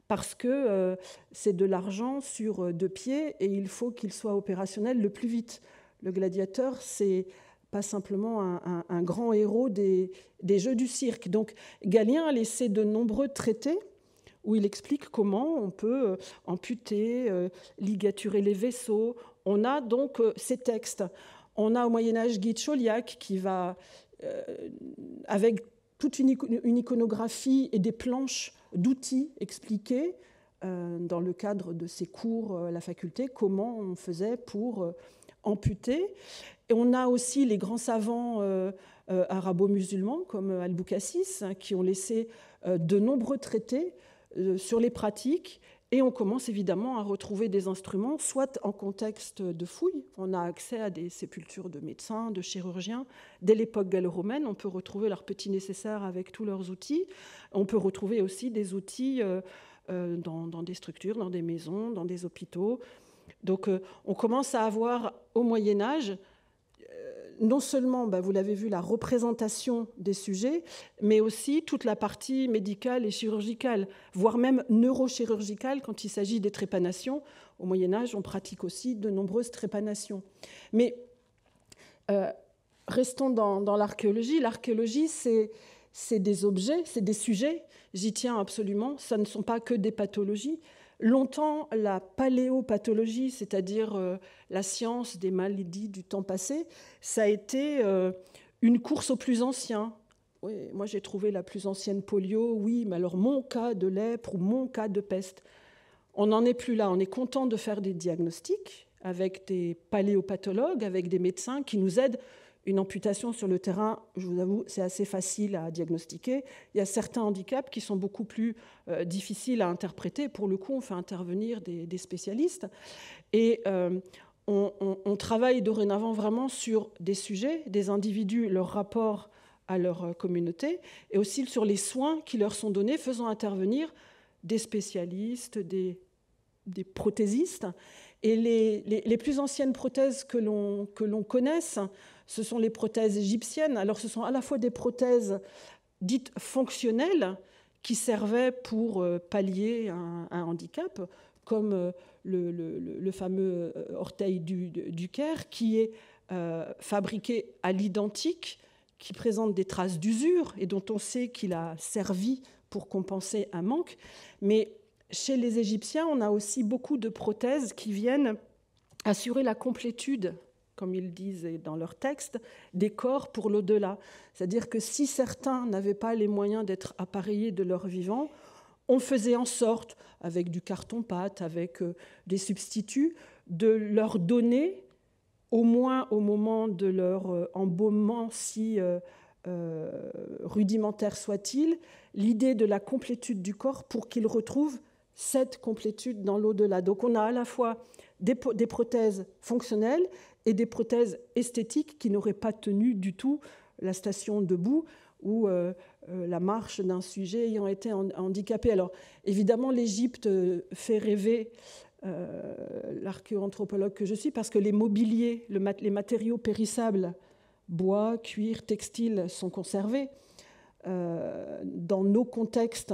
parce que euh, c'est de l'argent sur euh, deux pieds et il faut qu'il soit opérationnel le plus vite. Le gladiateur, c'est pas simplement un, grand héros des, des, jeux du cirque. Donc Galien a laissé de nombreux traités où il explique comment on peut euh, amputer, euh, ligaturer les vaisseaux. On a donc euh, ces textes. On a au Moyen Âge Guy de Chauliac qui va, avec toute une, iconographie et des planches d'outils expliquer, dans le cadre de ses cours à la faculté, comment on faisait pour amputer. Et on a aussi les grands savants arabo-musulmans comme Al-Boukassis hein, qui ont laissé de nombreux traités euh, sur les pratiques et on commence évidemment à retrouver des instruments, soit en contexte de fouilles, on a accès à des sépultures de médecins, de chirurgiens. Dès l'époque gallo-romaine, on peut retrouver leurs petits nécessaires avec tous leurs outils. On peut retrouver aussi des outils euh, euh, dans, dans des structures, dans des maisons, dans des hôpitaux. Donc on commence à avoir au Moyen Âge non seulement, bah, vous l'avez vu, la représentation des sujets, mais aussi toute la partie médicale et chirurgicale, voire même neurochirurgicale quand il s'agit des trépanations. Au Moyen Âge, on pratique aussi de nombreuses trépanations. Mais euh, restons dans, l'archéologie. L'archéologie, c'est des objets, c'est des sujets, j'y tiens absolument, Ce ne sont pas que des pathologies, Longtemps, la paléopathologie, c'est-à-dire euh, la science des maladies du temps passé, ça a été euh, une course au plus ancien. moi, j'ai trouvé la plus ancienne polio, oui, mais alors mon cas de lèpre ou mon cas de peste. On n'en est plus là. On est content de faire des diagnostics avec des paléopathologues, avec des médecins qui nous aident une amputation sur le terrain, je vous avoue, c'est assez facile à diagnostiquer. Il y a certains handicaps qui sont beaucoup plus euh, difficiles à interpréter. Pour le coup, on fait intervenir des, spécialistes. Et euh, on, travaille dorénavant vraiment sur des sujets, des individus, leur rapport à leur euh, communauté, et aussi sur les soins qui leur sont donnés, faisant intervenir des spécialistes, des, des prothésistes. Et les, les, plus anciennes prothèses que l'on connaisse, ce sont les prothèses égyptiennes. Alors ce sont à la fois des prothèses dites fonctionnelles qui servaient pour euh, pallier un, handicap, comme euh, le, fameux euh, orteil du, Caire, qui est fabriqué à l'identique, qui présente des traces d'usure et dont on sait qu'il a servi pour compenser un manque. Mais chez les Égyptiens, on a aussi beaucoup de prothèses qui viennent assurer la complétude comme ils disent dans leur texte, des corps pour l'au-delà. C'est-à-dire que si certains n'avaient pas les moyens d'être appareillés de leur vivant, on faisait en sorte, avec du carton-pâte, avec euh, des substituts, de leur donner, au moins au moment de leur euh, embaumement, si euh, rudimentaire soit-il, l'idée de la complétude du corps pour qu'ils retrouvent cette complétude dans l'au-delà. Donc on a à la fois des prothèses fonctionnelles et des prothèses esthétiques qui n'auraient pas tenu du tout la station debout ou euh, euh, la marche d'un sujet ayant été handicapé. Alors évidemment, l'Égypte euh, fait rêver euh, l'archéoanthropologue que je suis parce que les mobiliers, les matériaux périssables, bois, cuir, textile, sont conservés. dans nos contextes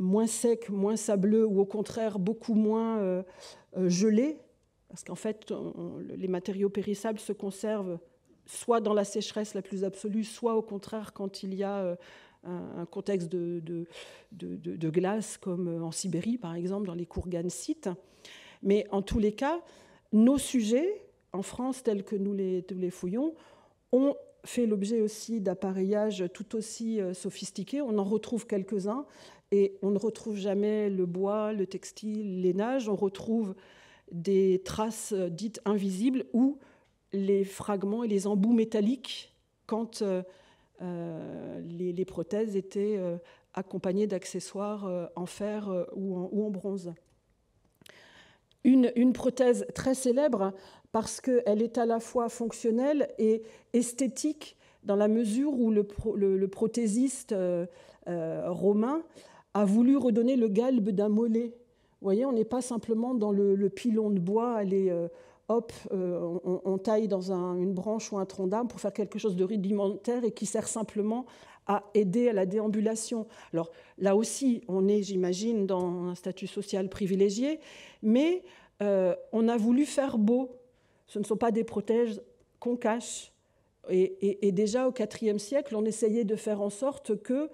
moins secs, moins sableux ou au contraire beaucoup moins gelés, parce qu'en fait, les matériaux périssables se conservent soit dans la sécheresse la plus absolue, soit au contraire quand il y a euh, un contexte de, glace, comme euh, en Sibérie, par exemple, dans les courganes sites. Mais en tous les cas, nos sujets, en France, tels que nous les, les fouillons, ont fait l'objet aussi d'appareillages tout aussi euh, sophistiqués. On en retrouve quelques-uns et on ne retrouve jamais le bois, le textile, les nages. On retrouve des traces dites invisibles ou les fragments et les embouts métalliques quand euh, euh, les, prothèses étaient euh, accompagnées d'accessoires en fer ou en, bronze. Une, prothèse très célèbre parce qu'elle est à la fois fonctionnelle et esthétique dans la mesure où le prothésiste romain a voulu redonner le galbe d'un mollet vous voyez, on n'est pas simplement dans le, pilon de bois, aller, euh, hop, euh, on, taille dans une branche ou un tronc d'arbre pour faire quelque chose de rudimentaire et qui sert simplement à aider à la déambulation. Alors là aussi, on est, j'imagine, dans un statut social privilégié, mais euh, on a voulu faire beau. Ce ne sont pas des protèges qu'on cache. Et, déjà au IVe siècle, on essayait de faire en sorte que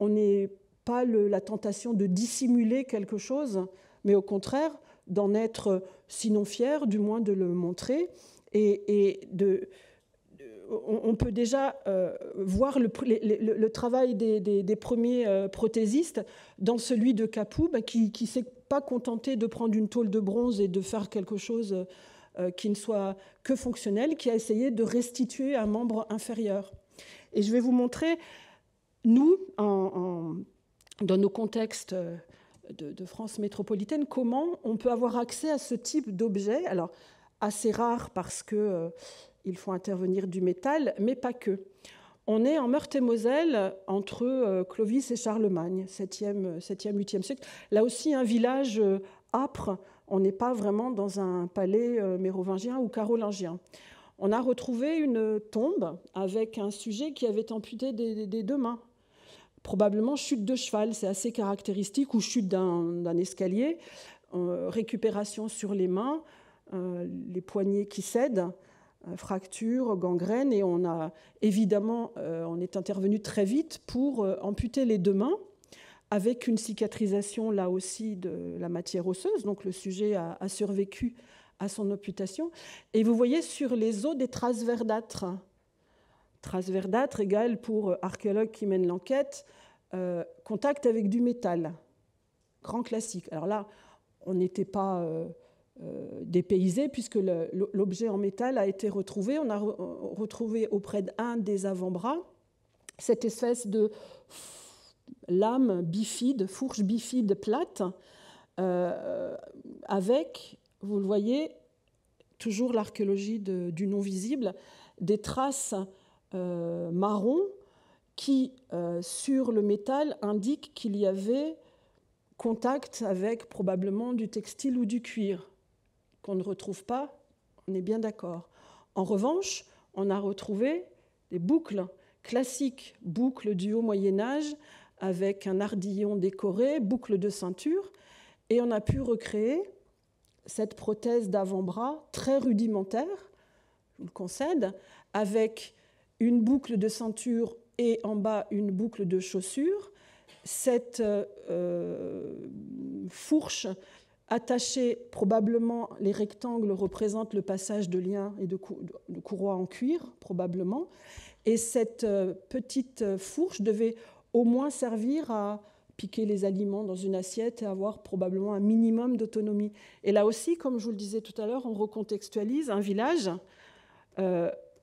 on n'ait pas la tentation de dissimuler quelque chose mais au contraire d'en être sinon fier, du moins de le montrer. Et, de, on, peut déjà euh, voir le, le, travail des, premiers euh, prothésistes dans celui de Capou, bah, qui ne s'est pas contenté de prendre une tôle de bronze et de faire quelque chose euh, qui ne soit que fonctionnel, qui a essayé de restituer un membre inférieur. Et je vais vous montrer, nous, dans nos contextes de, France métropolitaine, comment on peut avoir accès à ce type d'objet Alors, assez rare parce qu'il euh, faut intervenir du métal, mais pas que. On est en Meurthe-et-Moselle, entre euh, Clovis et Charlemagne, 7e, 7 8e siècle. Là aussi, un village euh, âpre. On n'est pas vraiment dans un palais mérovingien ou carolingien. On a retrouvé une tombe avec un sujet qui avait amputé des deux mains probablement chute de cheval, c'est assez caractéristique, ou chute d'un escalier, euh, récupération sur les mains, euh, les poignets qui cèdent, euh, fracture, gangrène, et on a évidemment, on est intervenu très vite pour amputer les deux mains avec une cicatrisation là aussi de la matière osseuse, donc le sujet a, a survécu à son amputation. Et vous voyez sur les os des traces verdâtres. Trace verdâtre égale pour euh, archéologue qui mène l'enquête, euh, contact avec du métal, grand classique. Alors là, on n'était pas euh, dépaysé puisque l'objet en métal a été retrouvé. On a retrouvé auprès d'un des avant-bras cette espèce de lame bifide, fourche bifide plate, avec, vous le voyez, toujours l'archéologie du non visible, des traces euh, marron qui, euh, sur le métal, indique qu'il y avait contact avec probablement du textile ou du cuir, qu'on ne retrouve pas, on est bien d'accord. En revanche, on a retrouvé des boucles classiques, boucles du haut Moyen Âge, avec un ardillon décoré, boucle de ceinture, et on a pu recréer cette prothèse d'avant-bras très rudimentaire, je le concède, avec une boucle de ceinture et en bas une boucle de chaussure. Cette euh, euh, fourche attachée, probablement les rectangles représentent le passage de liens et de, courroies en cuir, probablement. Et cette euh, petite fourche devait au moins servir à piquer les aliments dans une assiette et avoir probablement un minimum d'autonomie. Et là aussi, comme je vous le disais tout à l'heure, on recontextualise un village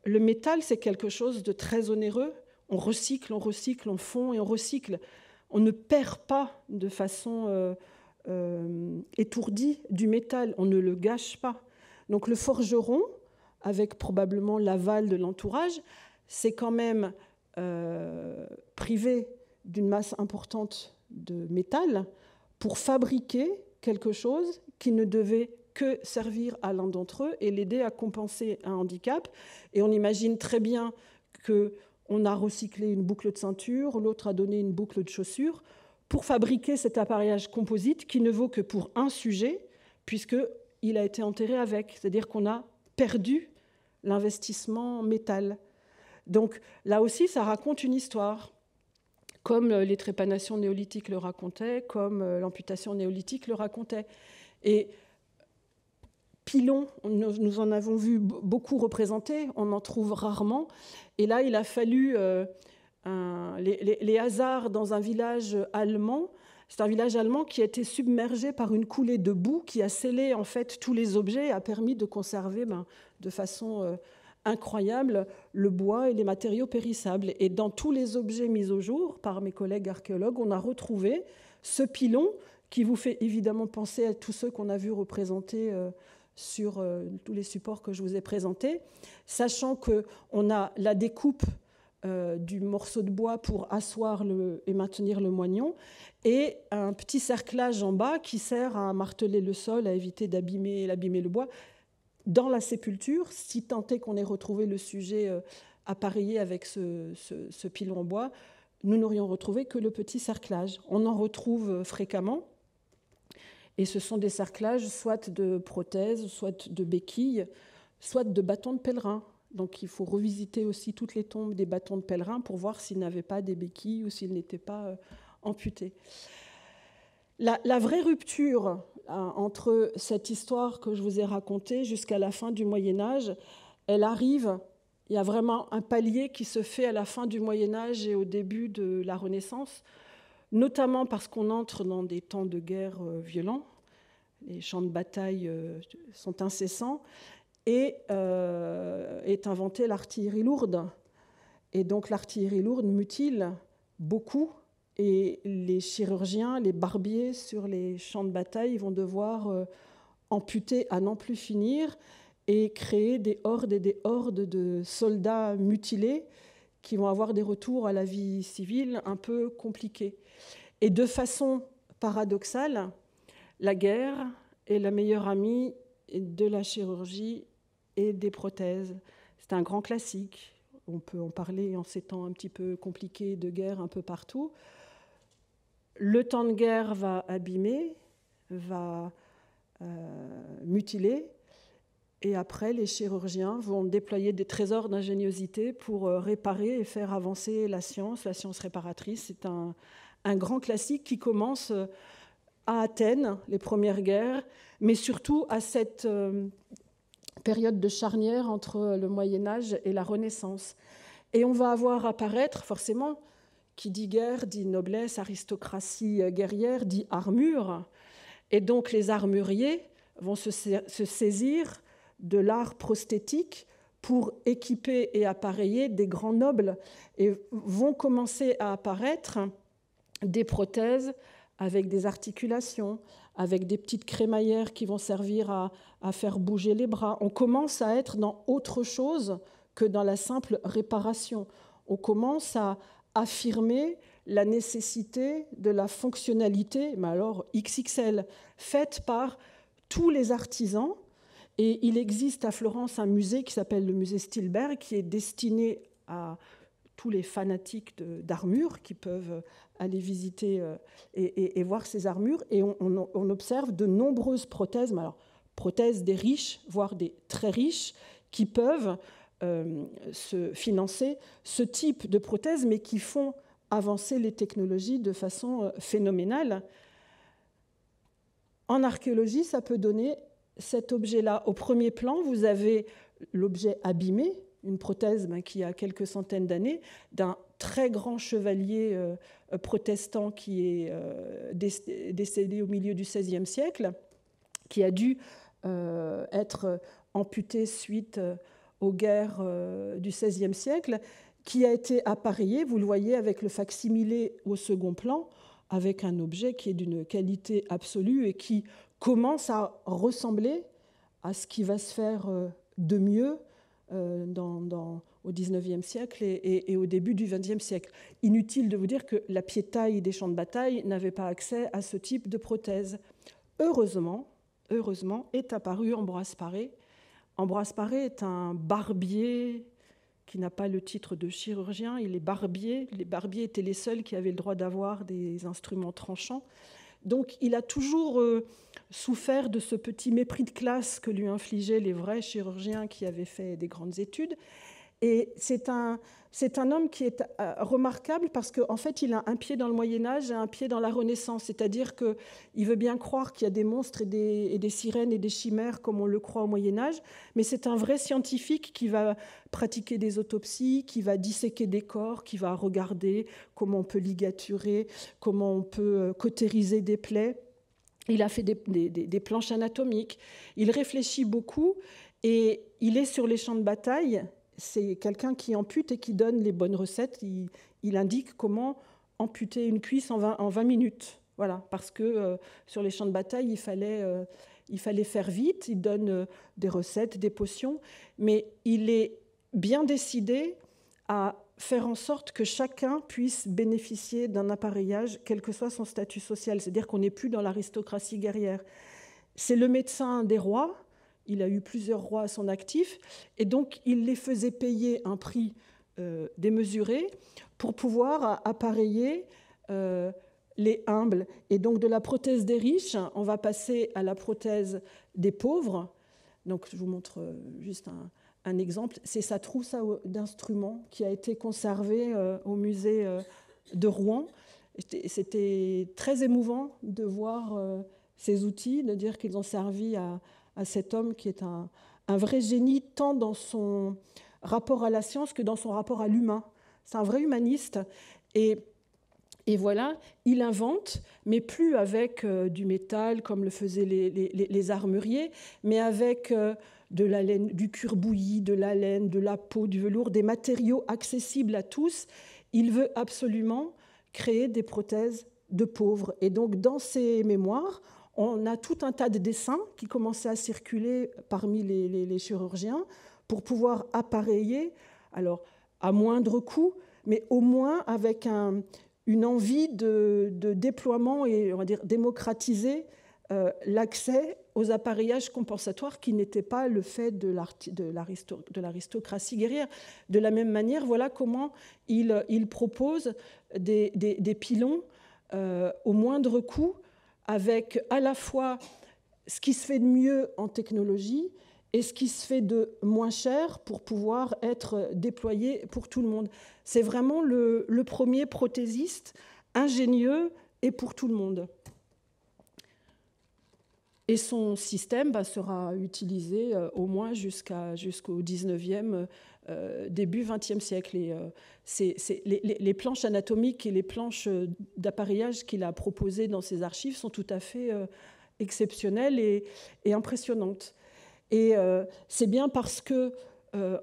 le métal, c'est quelque chose de très onéreux. On recycle, on recycle, on fond et on recycle. On ne perd pas de façon euh, euh, étourdie du métal, on ne le gâche pas. Donc le forgeron, avec probablement l'aval de l'entourage, c'est quand même euh, privé d'une masse importante de métal pour fabriquer quelque chose qui ne devait que servir à l'un d'entre eux et l'aider à compenser un handicap. Et on imagine très bien que on a recyclé une boucle de ceinture, l'autre a donné une boucle de chaussure, pour fabriquer cet appareillage composite qui ne vaut que pour un sujet, puisqu'il a été enterré avec. C'est-à-dire qu'on a perdu l'investissement métal. Donc là aussi, ça raconte une histoire, comme euh, les trépanations néolithiques le racontaient, comme euh, l'amputation néolithique le racontait. Et pilons, nous, en avons vu beaucoup représentés, on en trouve rarement. Et là, il a fallu euh, les, hasards dans un village allemand. C'est un village allemand qui a été submergé par une coulée de boue qui a scellé en fait tous les objets et a permis de conserver ben, de façon euh, incroyable le bois et les matériaux périssables. Et dans tous les objets mis au jour par mes collègues archéologues, on a retrouvé ce pilon qui vous fait évidemment penser à tous ceux qu'on a vus représentés euh, sur euh, tous les supports que je vous ai présentés, sachant qu'on a la découpe euh, du morceau de bois pour asseoir et maintenir le moignon, et un petit cerclage en bas qui sert à marteler le sol, à éviter d'abîmer le bois. Dans la sépulture, si tant est qu'on ait retrouvé le sujet appareillé euh, avec ce pilon en bois, nous n'aurions retrouvé que le petit cerclage. On en retrouve fréquemment. Et ce sont des cerclages soit de prothèses, soit de béquilles, soit de bâtons de pèlerins. Donc il faut revisiter aussi toutes les tombes des bâtons de pèlerins pour voir s'ils n'avaient pas des béquilles ou s'ils n'étaient pas euh, amputés. La, vraie rupture euh, entre cette histoire que je vous ai racontée jusqu'à la fin du Moyen Âge, elle arrive, il y a vraiment un palier qui se fait à la fin du Moyen Âge et au début de la Renaissance, notamment parce qu'on entre dans des temps de guerre euh, violents, les champs de bataille euh, sont incessants, et euh, est inventée l'artillerie lourde. Et donc l'artillerie lourde mutile beaucoup, et les chirurgiens, les barbiers sur les champs de bataille vont devoir amputer à n'en plus finir et créer des hordes et des hordes de soldats mutilés qui vont avoir des retours à la vie civile un peu compliqués. Et de façon paradoxale, la guerre est la meilleure amie de la chirurgie et des prothèses. C'est un grand classique. On peut en parler en ces temps un petit peu compliqués de guerre un peu partout. Le temps de guerre va abîmer, va euh, mutiler, et après, les chirurgiens vont déployer des trésors d'ingéniosité pour euh, réparer et faire avancer la science, la science réparatrice. C'est un, grand classique qui commence euh, à Athènes, les premières guerres, mais surtout à cette euh, période de charnière entre le Moyen Âge et la Renaissance. Et on va avoir apparaître, forcément, qui dit guerre, dit noblesse, aristocratie guerrière, dit armure. Et donc les armuriers vont se saisir de l'art prosthétique pour équiper et appareiller des grands nobles. Et vont commencer à apparaître des prothèses avec des articulations, avec des petites crémaillères qui vont servir à, à, faire bouger les bras. On commence à être dans autre chose que dans la simple réparation. On commence à affirmer la nécessité de la fonctionnalité, mais alors XXL, faite par tous les artisans et il existe à Florence un musée qui s'appelle le musée Stilberg, qui est destiné à tous les fanatiques d'armures qui peuvent aller visiter euh, et, voir ces armures. Et on, observe de nombreuses prothèses, alors prothèses des riches, voire des très riches, qui peuvent euh, se financer ce type de prothèses, mais qui font avancer les technologies de façon euh, phénoménale. En archéologie, ça peut donner cet objet-là au premier plan. Vous avez l'objet abîmé, une prothèse ben, qui a quelques centaines d'années, d'un très grand chevalier euh, euh, protestant qui est euh, décédé au milieu du XVIe siècle, qui a dû être amputé suite aux guerres du XVIe siècle, qui a été appareillé, vous le voyez, avec le facsimilé au second plan, avec un objet qui est d'une qualité absolue et qui commence à ressembler à ce qui va se faire euh, de mieux euh, dans, au XIXe siècle et, au début du XXe siècle. Inutile de vous dire que la piétaille des champs de bataille n'avait pas accès à ce type de prothèse. Heureusement, heureusement est apparu Ambroise Paré. Ambroise Paré est un barbier qui n'a pas le titre de chirurgien, il est barbier. Les barbiers étaient les seuls qui avaient le droit d'avoir des instruments tranchants. Donc il a toujours euh, souffert de ce petit mépris de classe que lui infligeaient les vrais chirurgiens qui avaient fait des grandes études. Et c'est un, homme qui est euh, remarquable parce qu'en fait, il a un pied dans le Moyen Âge et un pied dans la Renaissance. C'est-à-dire qu'il veut bien croire qu'il y a des monstres et des, sirènes et des chimères comme on le croit au Moyen Âge, mais c'est un vrai scientifique qui va pratiquer des autopsies, qui va disséquer des corps, qui va regarder comment on peut ligaturer, comment on peut euh, cautériser des plaies. Il a fait des planches anatomiques. Il réfléchit beaucoup et il est sur les champs de bataille c'est quelqu'un qui ampute et qui donne les bonnes recettes. Il, indique comment amputer une cuisse en 20, minutes. Voilà, parce que euh, sur les champs de bataille, il fallait, euh, faire vite. Il donne euh, des recettes, des potions, mais il est bien décidé à faire en sorte que chacun puisse bénéficier d'un appareillage, quel que soit son statut social. C'est-à-dire qu'on n'est plus dans l'aristocratie guerrière. C'est le médecin des rois, il a eu plusieurs rois à son actif, et donc il les faisait payer un prix euh, démesuré pour pouvoir appareiller euh, les humbles. Et donc de la prothèse des riches, on va passer à la prothèse des pauvres. Donc je vous montre euh, juste un, exemple. C'est sa trousse d'instruments qui a été conservée au musée de Rouen. C'était très émouvant de voir ces outils, de dire qu'ils ont servi à, à cet homme qui est un, vrai génie, tant dans son rapport à la science que dans son rapport à l'humain. C'est un vrai humaniste. Et voilà, il invente, mais plus avec euh, du métal comme le faisaient les, armuriers, mais avec euh, de la laine, du cuir bouilli, de la laine, de la peau, du velours, des matériaux accessibles à tous. Il veut absolument créer des prothèses de pauvres. Et donc, dans ses mémoires, on a tout un tas de dessins qui commençaient à circuler parmi les, chirurgiens pour pouvoir appareiller, alors à moindre coût, mais au moins avec une envie de, déploiement et on va dire démocratiser euh, l'accès aux appareillages compensatoires qui n'étaient pas le fait de l'aristocratie guerrière. De la même manière, voilà comment il, propose des, pilons euh, au moindre coût avec à la fois ce qui se fait de mieux en technologie et ce qui se fait de moins cher pour pouvoir être déployé pour tout le monde. C'est vraiment le, premier prothésiste ingénieux et pour tout le monde. Et son système bah, sera utilisé euh, au moins jusqu'au 19e euh, début XXe siècle. Et, euh, les, planches anatomiques et les planches euh, d'appareillage qu'il a proposées dans ses archives sont tout à fait exceptionnelles et, impressionnantes. Et c'est bien parce que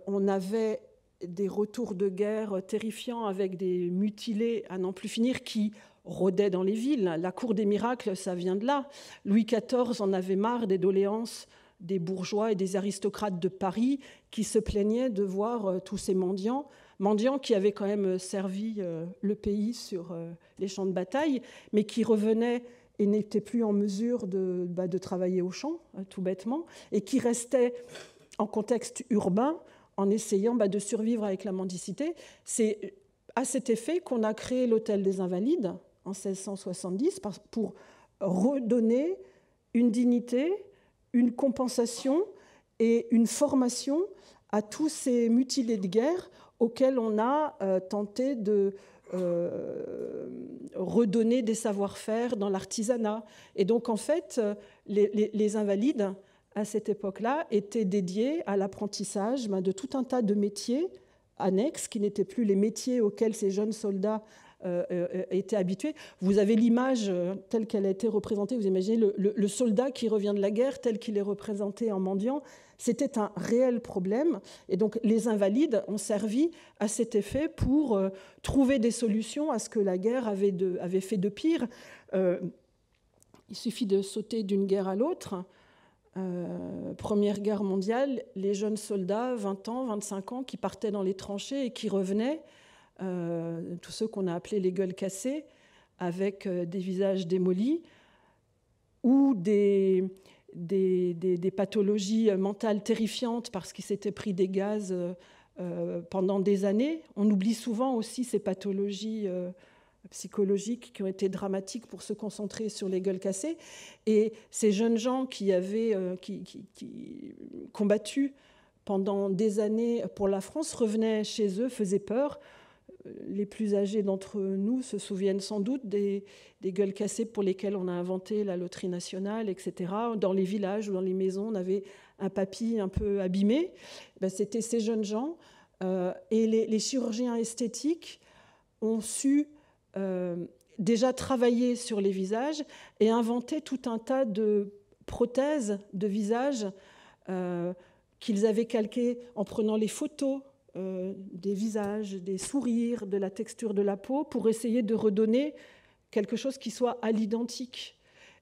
on avait des retours de guerre terrifiants avec des mutilés à n'en plus finir qui rôdaient dans les villes. La cour des miracles, ça vient de là. Louis XIV en avait marre des doléances des bourgeois et des aristocrates de Paris qui se plaignaient de voir euh, tous ces mendiants, mendiants qui avaient quand même euh, servi euh, le pays sur les champs de bataille, mais qui revenaient et n'étaient plus en mesure de, bah, travailler aux champs, tout bêtement, et qui restaient en contexte urbain en essayant bah, de survivre avec la mendicité. C'est à cet effet qu'on a créé l'Hôtel des Invalides en 1670 pour redonner une dignité une compensation et une formation à tous ces mutilés de guerre auxquels on a euh, tenté de euh, redonner des savoir-faire dans l'artisanat. Et donc, en fait, euh, les, invalides, à cette époque-là, étaient dédiés à l'apprentissage ben, de tout un tas de métiers annexes qui n'étaient plus les métiers auxquels ces jeunes soldats euh, euh, étaient habitués. Vous avez l'image euh, telle qu'elle a été représentée, vous imaginez le, soldat qui revient de la guerre tel qu'il est représenté en mendiant. C'était un réel problème. Et donc les invalides ont servi à cet effet pour trouver des solutions à ce que la guerre avait, avait fait de pire. il suffit de sauter d'une guerre à l'autre. première guerre mondiale, les jeunes soldats, 20 ans, 25 ans, qui partaient dans les tranchées et qui revenaient, euh, tous ceux qu'on a appelés les gueules cassées, avec euh, des visages démolis, ou des, des, des, pathologies mentales terrifiantes parce qu'ils s'étaient pris des gaz euh, pendant des années. On oublie souvent aussi ces pathologies psychologiques qui ont été dramatiques pour se concentrer sur les gueules cassées. Et ces jeunes gens qui avaient qui, qui combattu pendant des années pour la France revenaient chez eux, faisaient peur les plus âgés d'entre nous se souviennent sans doute des, gueules cassées pour lesquelles on a inventé la loterie nationale, etc. Dans les villages ou dans les maisons, on avait un papy un peu abîmé. Ben, c'était ces jeunes gens. Euh, et les, chirurgiens esthétiques ont su euh, déjà travailler sur les visages et inventer tout un tas de prothèses de visages euh, qu'ils avaient calquées en prenant les photos euh, des visages, des sourires, de la texture de la peau, pour essayer de redonner quelque chose qui soit à l'identique.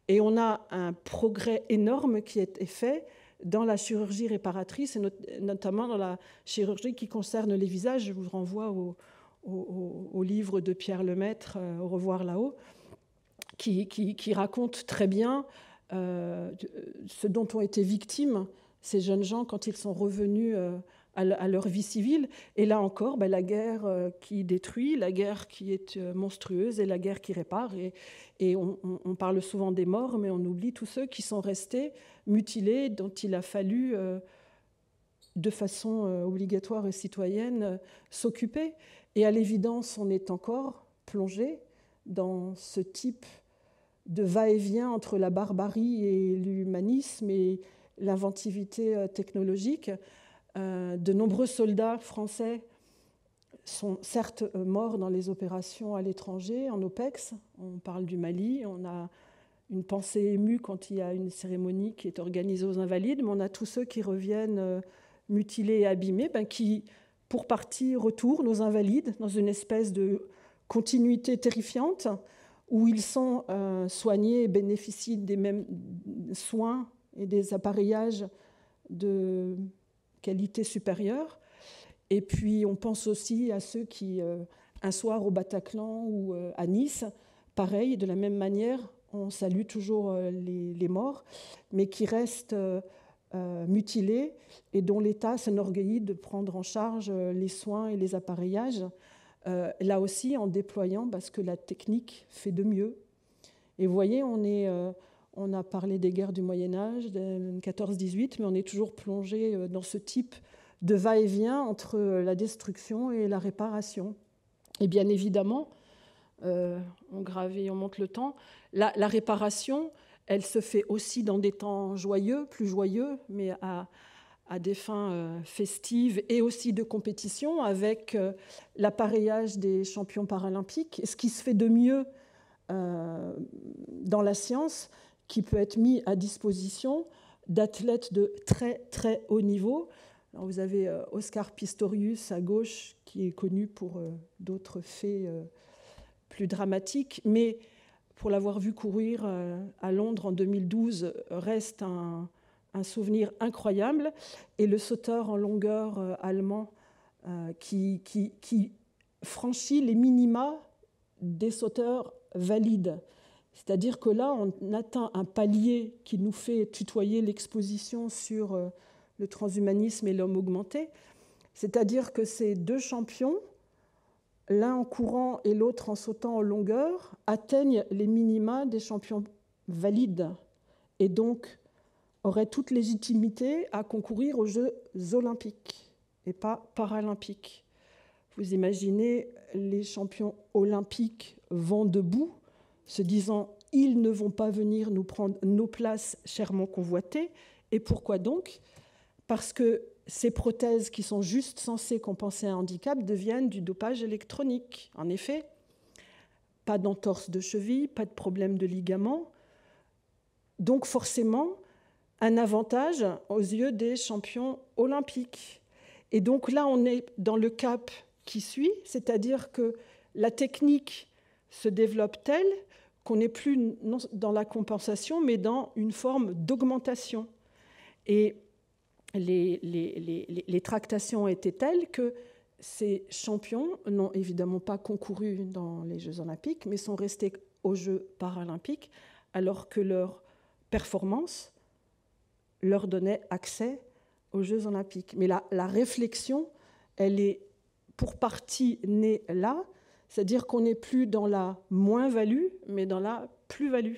Et on a un progrès énorme qui est fait dans la chirurgie réparatrice, et notamment dans la chirurgie qui concerne les visages. Je vous renvoie au, livre de Pierre Lemaître, euh, Au revoir là-haut, qui, raconte très bien euh, ce dont ont été victimes ces jeunes gens quand ils sont revenus à, leur vie civile. Et là encore, ben, la guerre euh, qui détruit, la guerre qui est euh, monstrueuse et la guerre qui répare. Et, on, parle souvent des morts, mais on oublie tous ceux qui sont restés mutilés, dont il a fallu, euh, de façon obligatoire et citoyenne, s'occuper. Et à l'évidence, on est encore plongé dans ce type de va-et-vient entre la barbarie et l'humanisme et l'inventivité technologique, euh, de nombreux soldats français sont certes euh, morts dans les opérations à l'étranger, en OPEX. On parle du Mali, on a une pensée émue quand il y a une cérémonie qui est organisée aux invalides, mais on a tous ceux qui reviennent euh, mutilés et abîmés, ben, qui, pour partie, retournent aux invalides dans une espèce de continuité terrifiante où ils sont soignés et bénéficient des mêmes soins et des appareillages de qualité supérieure. Et puis on pense aussi à ceux qui, euh, un soir au Bataclan ou euh, à Nice, pareil, de la même manière, on salue toujours euh, les, morts, mais qui restent mutilés et dont l'État s'enorgueillit de prendre en charge les soins et les appareillages, là aussi en déployant parce que la technique fait de mieux. Et vous voyez, on est on a parlé des guerres du Moyen Âge, 14-18, mais on est toujours plongé euh, dans ce type de va-et-vient entre euh, la destruction et la réparation. Et bien évidemment, euh, on on et on monte le temps, la, réparation, elle se fait aussi dans des temps joyeux, plus joyeux, mais à, des fins festives et aussi de compétition avec l'appareillage des champions paralympiques. ce qui se fait de mieux dans la science, qui peut être mis à disposition d'athlètes de très très haut niveau. Alors vous avez euh, Oscar Pistorius à gauche, qui est connu pour euh, d'autres faits euh, plus dramatiques, mais pour l'avoir vu courir à Londres en 2012, reste un, souvenir incroyable. Et le sauteur en longueur allemand qui franchit les minima des sauteurs valides. C'est-à-dire que là, on atteint un palier qui nous fait tutoyer l'exposition sur euh, le transhumanisme et l'homme augmenté. C'est-à-dire que ces deux champions, l'un en courant et l'autre en sautant en longueur, atteignent les minima des champions valides et donc auraient toute légitimité à concourir aux Jeux olympiques et pas paralympiques. Vous imaginez, les champions olympiques vont debout se disant ils ne vont pas venir nous prendre nos places chèrement convoitées. Et pourquoi donc Parce que ces prothèses qui sont juste censées compenser un handicap deviennent du dopage électronique. En effet, pas d'entorse de cheville, pas de problème de ligament. Donc forcément, un avantage aux yeux des champions olympiques. Et donc là, on est dans le cap qui suit, c'est-à-dire que la technique se développe t qu'on n'est plus dans la compensation, mais dans une forme d'augmentation. Et les, tractations étaient telles que ces champions n'ont évidemment pas concouru dans les Jeux olympiques, mais sont restés aux Jeux paralympiques, alors que leur performance leur donnait accès aux Jeux olympiques. Mais la, la réflexion, elle est pour partie née là, c'est-à-dire qu'on n'est plus dans la moins-value, mais dans la plus-value.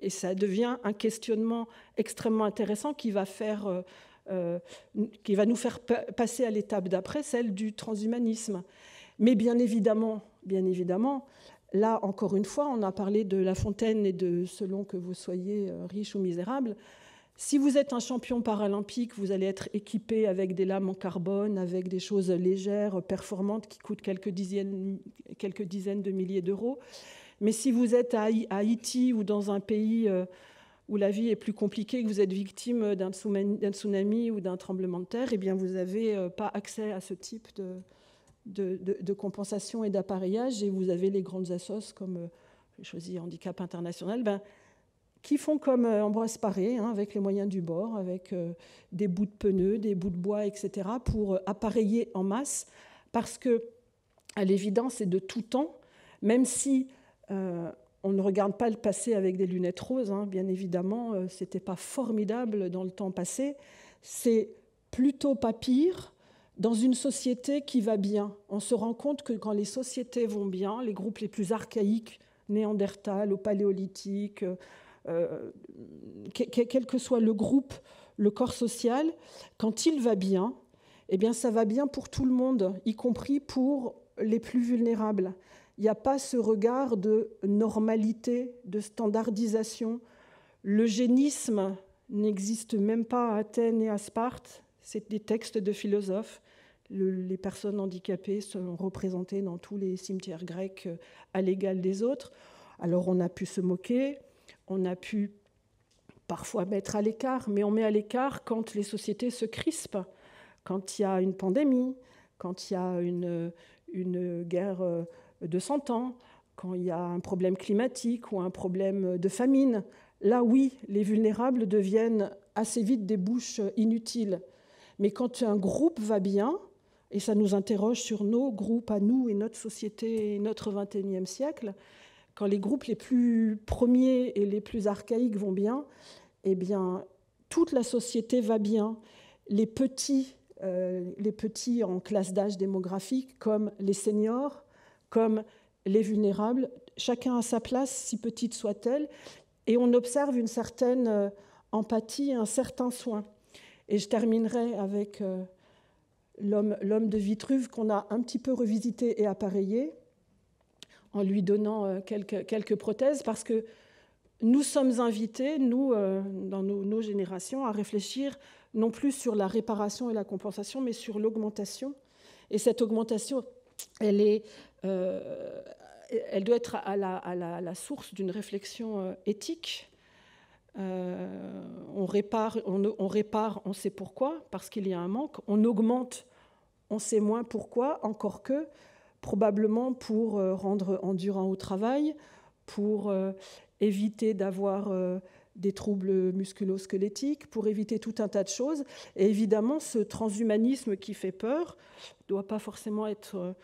Et ça devient un questionnement extrêmement intéressant qui va, faire, euh, euh, qui va nous faire passer à l'étape d'après, celle du transhumanisme. Mais bien évidemment, bien évidemment, là encore une fois, on a parlé de La Fontaine et de selon que vous soyez euh, riche ou misérable. Si vous êtes un champion paralympique, vous allez être équipé avec des lames en carbone, avec des choses légères, performantes, qui coûtent quelques dizaines, quelques dizaines de milliers d'euros. Mais si vous êtes à Haïti ou dans un pays euh, où la vie est plus compliquée, que vous êtes victime d'un tsunami ou d'un tremblement de terre, eh bien vous n'avez euh, pas accès à ce type de, de, compensation et d'appareillage. Et vous avez les grandes assos comme je euh, Handicap International. Ben, qui font comme euh, Ambroise Paré, hein, avec les moyens du bord, avec euh, des bouts de pneus, des bouts de bois, etc., pour euh, appareiller en masse, parce que, à l'évidence et de tout temps, même si on ne regarde pas le passé avec des lunettes roses, hein, bien évidemment, c'était ce n'était pas formidable dans le temps passé, c'est plutôt pas pire dans une société qui va bien. On se rend compte que quand les sociétés vont bien, les groupes les plus archaïques, néandertal, au paléolithique, euh, quel que soit le groupe, le corps social, quand il va bien, eh bien, ça va bien pour tout le monde, y compris pour les plus vulnérables. Il n'y a pas ce regard de normalité, de standardisation. le génisme n'existe même pas à Athènes et à Sparte. C'est des textes de philosophes. les personnes handicapées sont représentées dans tous les cimetières grecs euh, à l'égal des autres. Alors on a pu se moquer, on a pu parfois mettre à l'écart, mais on met à l'écart quand les sociétés se crispent, quand il y a une pandémie, quand il y a une, guerre euh, de 100 ans, quand il y a un problème climatique ou un problème de famine. Là, oui, les vulnérables deviennent assez vite des bouches inutiles. Mais quand un groupe va bien, et ça nous interroge sur nos groupes à nous et notre société et notre 21e siècle, quand les groupes les plus premiers et les plus archaïques vont bien, eh bien, toute la société va bien. Les petits, euh, les petits en classe d'âge démographique, comme les seniors, comme les vulnérables, chacun à sa place, si petite soit-elle, et on observe une certaine euh, empathie, un certain soin. Et je terminerai avec euh, l'homme de Vitruve qu'on a un petit peu revisité et appareillé en lui donnant euh, quelques, quelques prothèses, parce que nous sommes invités, nous, euh, dans nos, générations, à réfléchir non plus sur la réparation et la compensation, mais sur l'augmentation. Et cette augmentation, elle, est, euh, elle doit être à la, source d'une réflexion éthique. on, répare, on, on répare, on sait pourquoi, parce qu'il y a un manque. On augmente, on sait moins pourquoi, encore que probablement pour euh, rendre endurant au travail, pour euh, éviter d'avoir euh, des troubles musculo-squelettiques, pour éviter tout un tas de choses. Et évidemment, ce transhumanisme qui fait peur ne doit pas forcément être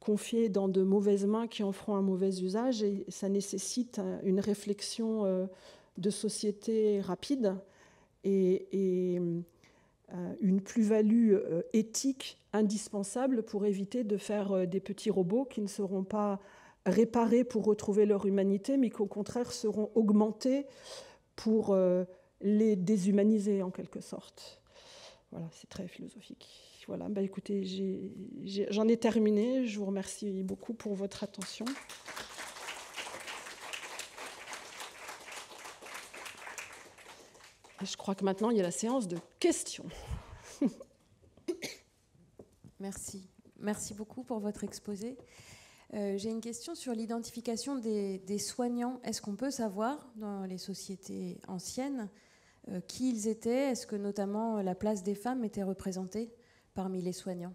confié dans de mauvaises mains qui en feront un mauvais usage, et ça nécessite une réflexion de société rapide. Et, et euh, une plus-value euh, éthique indispensable pour éviter de faire euh, des petits robots qui ne seront pas réparés pour retrouver leur humanité, mais qu'au contraire seront augmentés pour les déshumaniser en quelque sorte. Voilà, c'est très philosophique. Voilà, bah écoutez, j'en ai, terminé. Je vous remercie beaucoup pour votre attention. je crois que maintenant, il y a la séance de questions. [COUGHS] Merci. Merci beaucoup pour votre exposé. Euh, j'ai une question sur l'identification des, soignants. Est-ce qu'on peut savoir, dans les sociétés anciennes, euh, qui ils étaient Est-ce que notamment la place des femmes était représentée parmi les soignants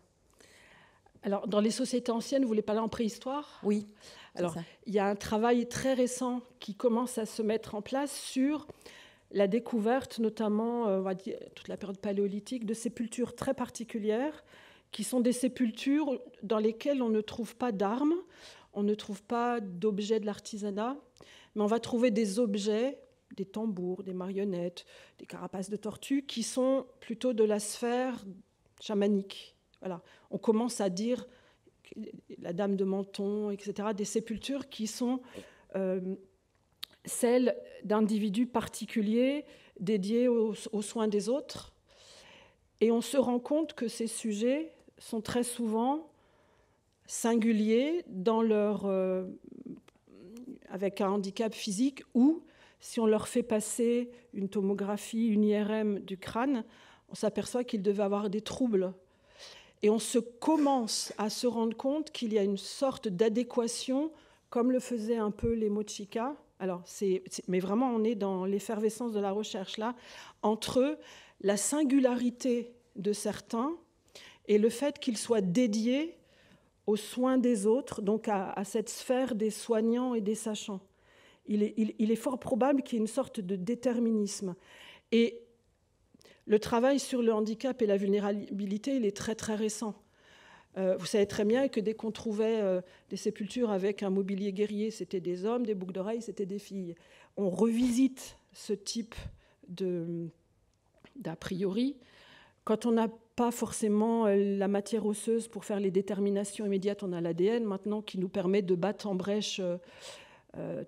alors, dans les sociétés anciennes, vous voulez parler en préhistoire Oui. Alors, il y a un travail très récent qui commence à se mettre en place sur la découverte notamment, euh, on va dire, toute la période paléolithique, de sépultures très particulières, qui sont des sépultures dans lesquelles on ne trouve pas d'armes, on ne trouve pas d'objets de l'artisanat, mais on va trouver des objets, des tambours, des marionnettes, des carapaces de tortues, qui sont plutôt de la sphère chamanique. Voilà. On commence à dire la dame de Menton, etc., des sépultures qui sont... Euh, celle d'individus particuliers dédiés aux, soins des autres. Et on se rend compte que ces sujets sont très souvent singuliers dans leur, euh, avec un handicap physique ou si on leur fait passer une tomographie, une IRM du crâne, on s'aperçoit qu'ils devaient avoir des troubles. Et on se commence à se rendre compte qu'il y a une sorte d'adéquation, comme le faisaient un peu les Mochica, c'est, mais vraiment, on est dans l'effervescence de la recherche là, entre la singularité de certains et le fait qu'ils soient dédiés aux soins des autres, donc à, cette sphère des soignants et des sachants. Il est, il est fort probable qu'il y ait une sorte de déterminisme. Et le travail sur le handicap et la vulnérabilité, il est très très récent. Euh, vous savez très bien que dès qu'on trouvait euh, des sépultures avec un mobilier guerrier, c'était des hommes, des boucles d'oreilles, c'était des filles. On revisite ce type d'a priori. Quand on n'a pas forcément euh, la matière osseuse pour faire les déterminations immédiates, on a l'ADN maintenant qui nous permet de battre en brèche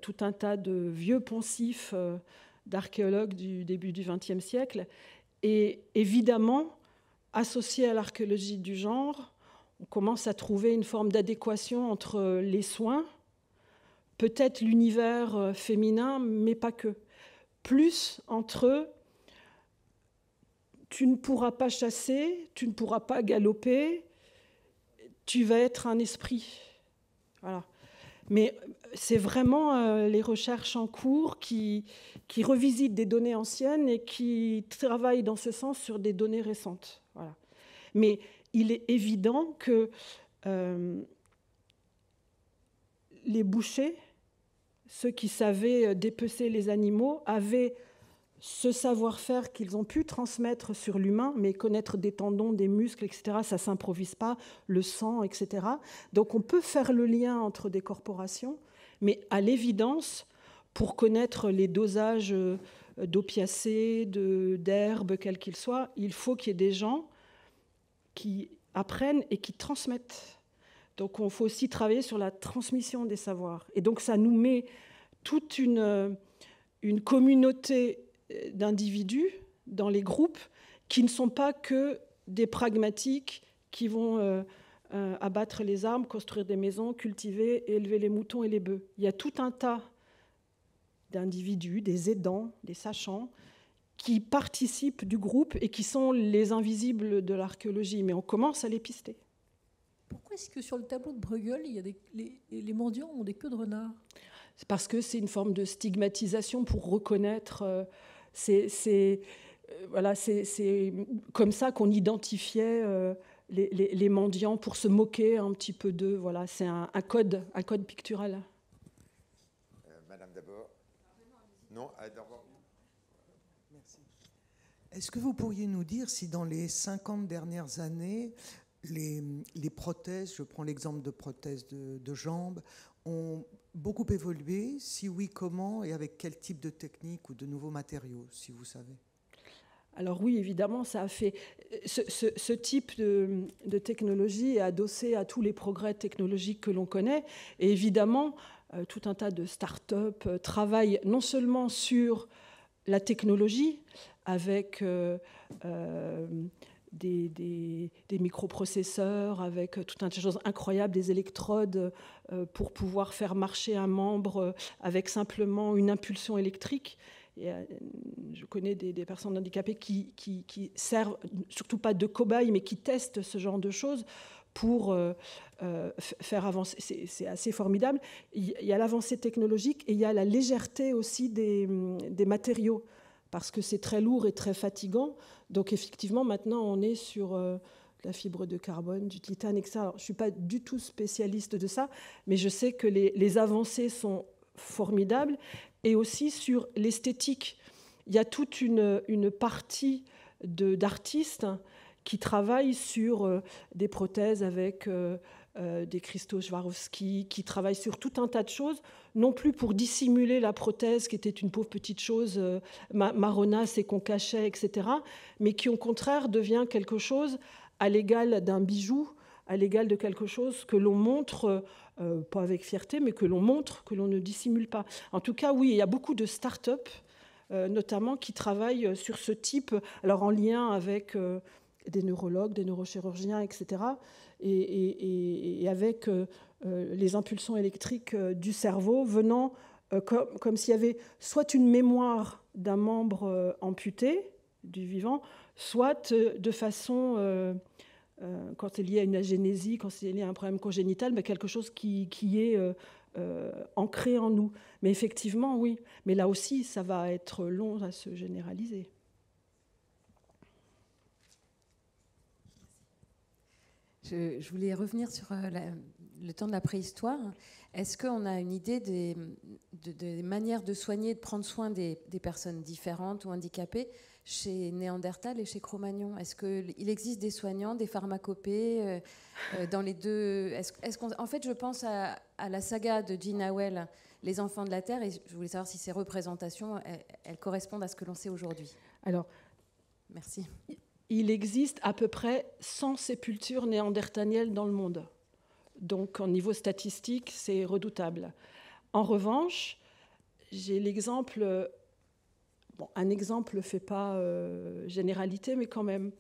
tout un tas de vieux poncifs d'archéologues du début du XXe siècle. Et évidemment, associé à l'archéologie du genre, on commence à trouver une forme d'adéquation entre les soins, peut-être l'univers euh, féminin, mais pas que. Plus entre tu ne pourras pas chasser, tu ne pourras pas galoper, tu vas être un esprit. Voilà. Mais euh, c'est vraiment euh, les recherches en cours qui, qui revisitent des données anciennes et qui travaillent dans ce sens sur des données récentes. Voilà. Mais il est évident que euh, les bouchers, ceux qui savaient euh, dépecer les animaux, avaient ce savoir-faire qu'ils ont pu transmettre sur l'humain, mais connaître des tendons, des muscles, etc., ça ne s'improvise pas, le sang, etc. Donc on peut faire le lien entre des corporations, mais à l'évidence, pour connaître les dosages euh, d'opiacés, d'herbes, quels qu'ils soient, il faut qu'il y ait des gens qui apprennent et qui transmettent. Donc il faut aussi travailler sur la transmission des savoirs. Et donc ça nous met toute une, euh, communauté euh, d'individus dans les groupes qui ne sont pas que des pragmatiques qui vont euh, abattre les arbres, construire des maisons, cultiver, élever les moutons et les bœufs. Il y a tout un tas d'individus, des aidants, des sachants, qui participent du groupe et qui sont les invisibles de l'archéologie, mais on commence à les pister. Pourquoi est-ce que sur le tableau de Bruegel, il y a des, les, mendiants ont des queues de renard C'est parce que c'est une forme de stigmatisation pour reconnaître. Euh, c'est euh, voilà, c'est comme ça qu'on identifiait euh, les, les, mendiants pour se moquer un petit peu d'eux. Voilà, c'est un, code, un code pictural. Madame d'abord. Non, d'abord. Est-ce que vous pourriez nous dire si dans les 50 dernières années, les, prothèses, je prends l'exemple de prothèses de, jambes, ont beaucoup évolué Si oui, comment et avec quel type de technique ou de nouveaux matériaux, si vous savez alors oui, évidemment, ça a fait ce, type de, technologie est adossé à tous les progrès technologiques que l'on connaît. Et évidemment, euh, tout un tas de start-up euh, travaillent non seulement sur la technologie avec euh, euh, des, microprocesseurs, avec tout un tas de choses incroyables, des électrodes euh, pour pouvoir faire marcher un membre avec simplement une impulsion électrique. Et, je connais des, personnes handicapées qui, qui servent, surtout pas de cobayes, mais qui testent ce genre de choses pour euh, euh, faire avancer. C'est assez formidable. Il y a l'avancée technologique et il y a la légèreté aussi mm, des, matériaux, parce que c'est très lourd et très fatigant. Donc effectivement, maintenant, on est sur euh, la fibre de carbone, du titane, etc. je ne suis pas du tout spécialiste de ça, mais je sais que les, avancées sont formidables. Et aussi sur l'esthétique, il y a toute une, une partie d'artistes qui travaillent sur euh, des prothèses avec euh, euh, des cristaux Swarovski, qui travaille sur tout un tas de choses, non plus pour dissimuler la prothèse qui était une pauvre petite chose marronasse et qu'on cachait, etc., mais qui au contraire devient quelque chose à l'égal d'un bijou, à l'égal de quelque chose que l'on montre, pas avec fierté, mais que l'on montre, que l'on ne dissimule pas. En tout cas, oui, il y a beaucoup de start-up, notamment, qui travaillent sur ce type, alors en lien avec des neurologues, des neurochirurgiens, etc. Et, avec euh, euh, les impulsions électriques euh, du cerveau venant comme, comme s'il y avait soit une mémoire d'un membre amputé du vivant, soit de façon quand c'est lié à une agénésie, quand c'est lié à un problème congénital, mais quelque chose qui, est ancré en nous. Mais effectivement, oui. Mais là aussi, ça va être long à se généraliser. Je, voulais revenir sur euh, le temps de la préhistoire. Est-ce qu'on a une idée des, manières de soigner, de prendre soin des, personnes différentes ou handicapées chez Néandertal et chez Cro-Magnon Est-ce qu'il existe des soignants, des pharmacopées euh, euh, dans les deux est est -ce En fait, je pense à, la saga de Jean Howell, Les enfants de la Terre, et je voulais savoir si ces représentations, elles correspondent à ce que l'on sait aujourd'hui. Alors, merci il existe à peu près 100 sépultures néandertaliennes dans le monde. Donc, au niveau statistique, c'est redoutable. En revanche, j'ai l'exemple. un exemple ne fait pas euh, généralité, mais quand même.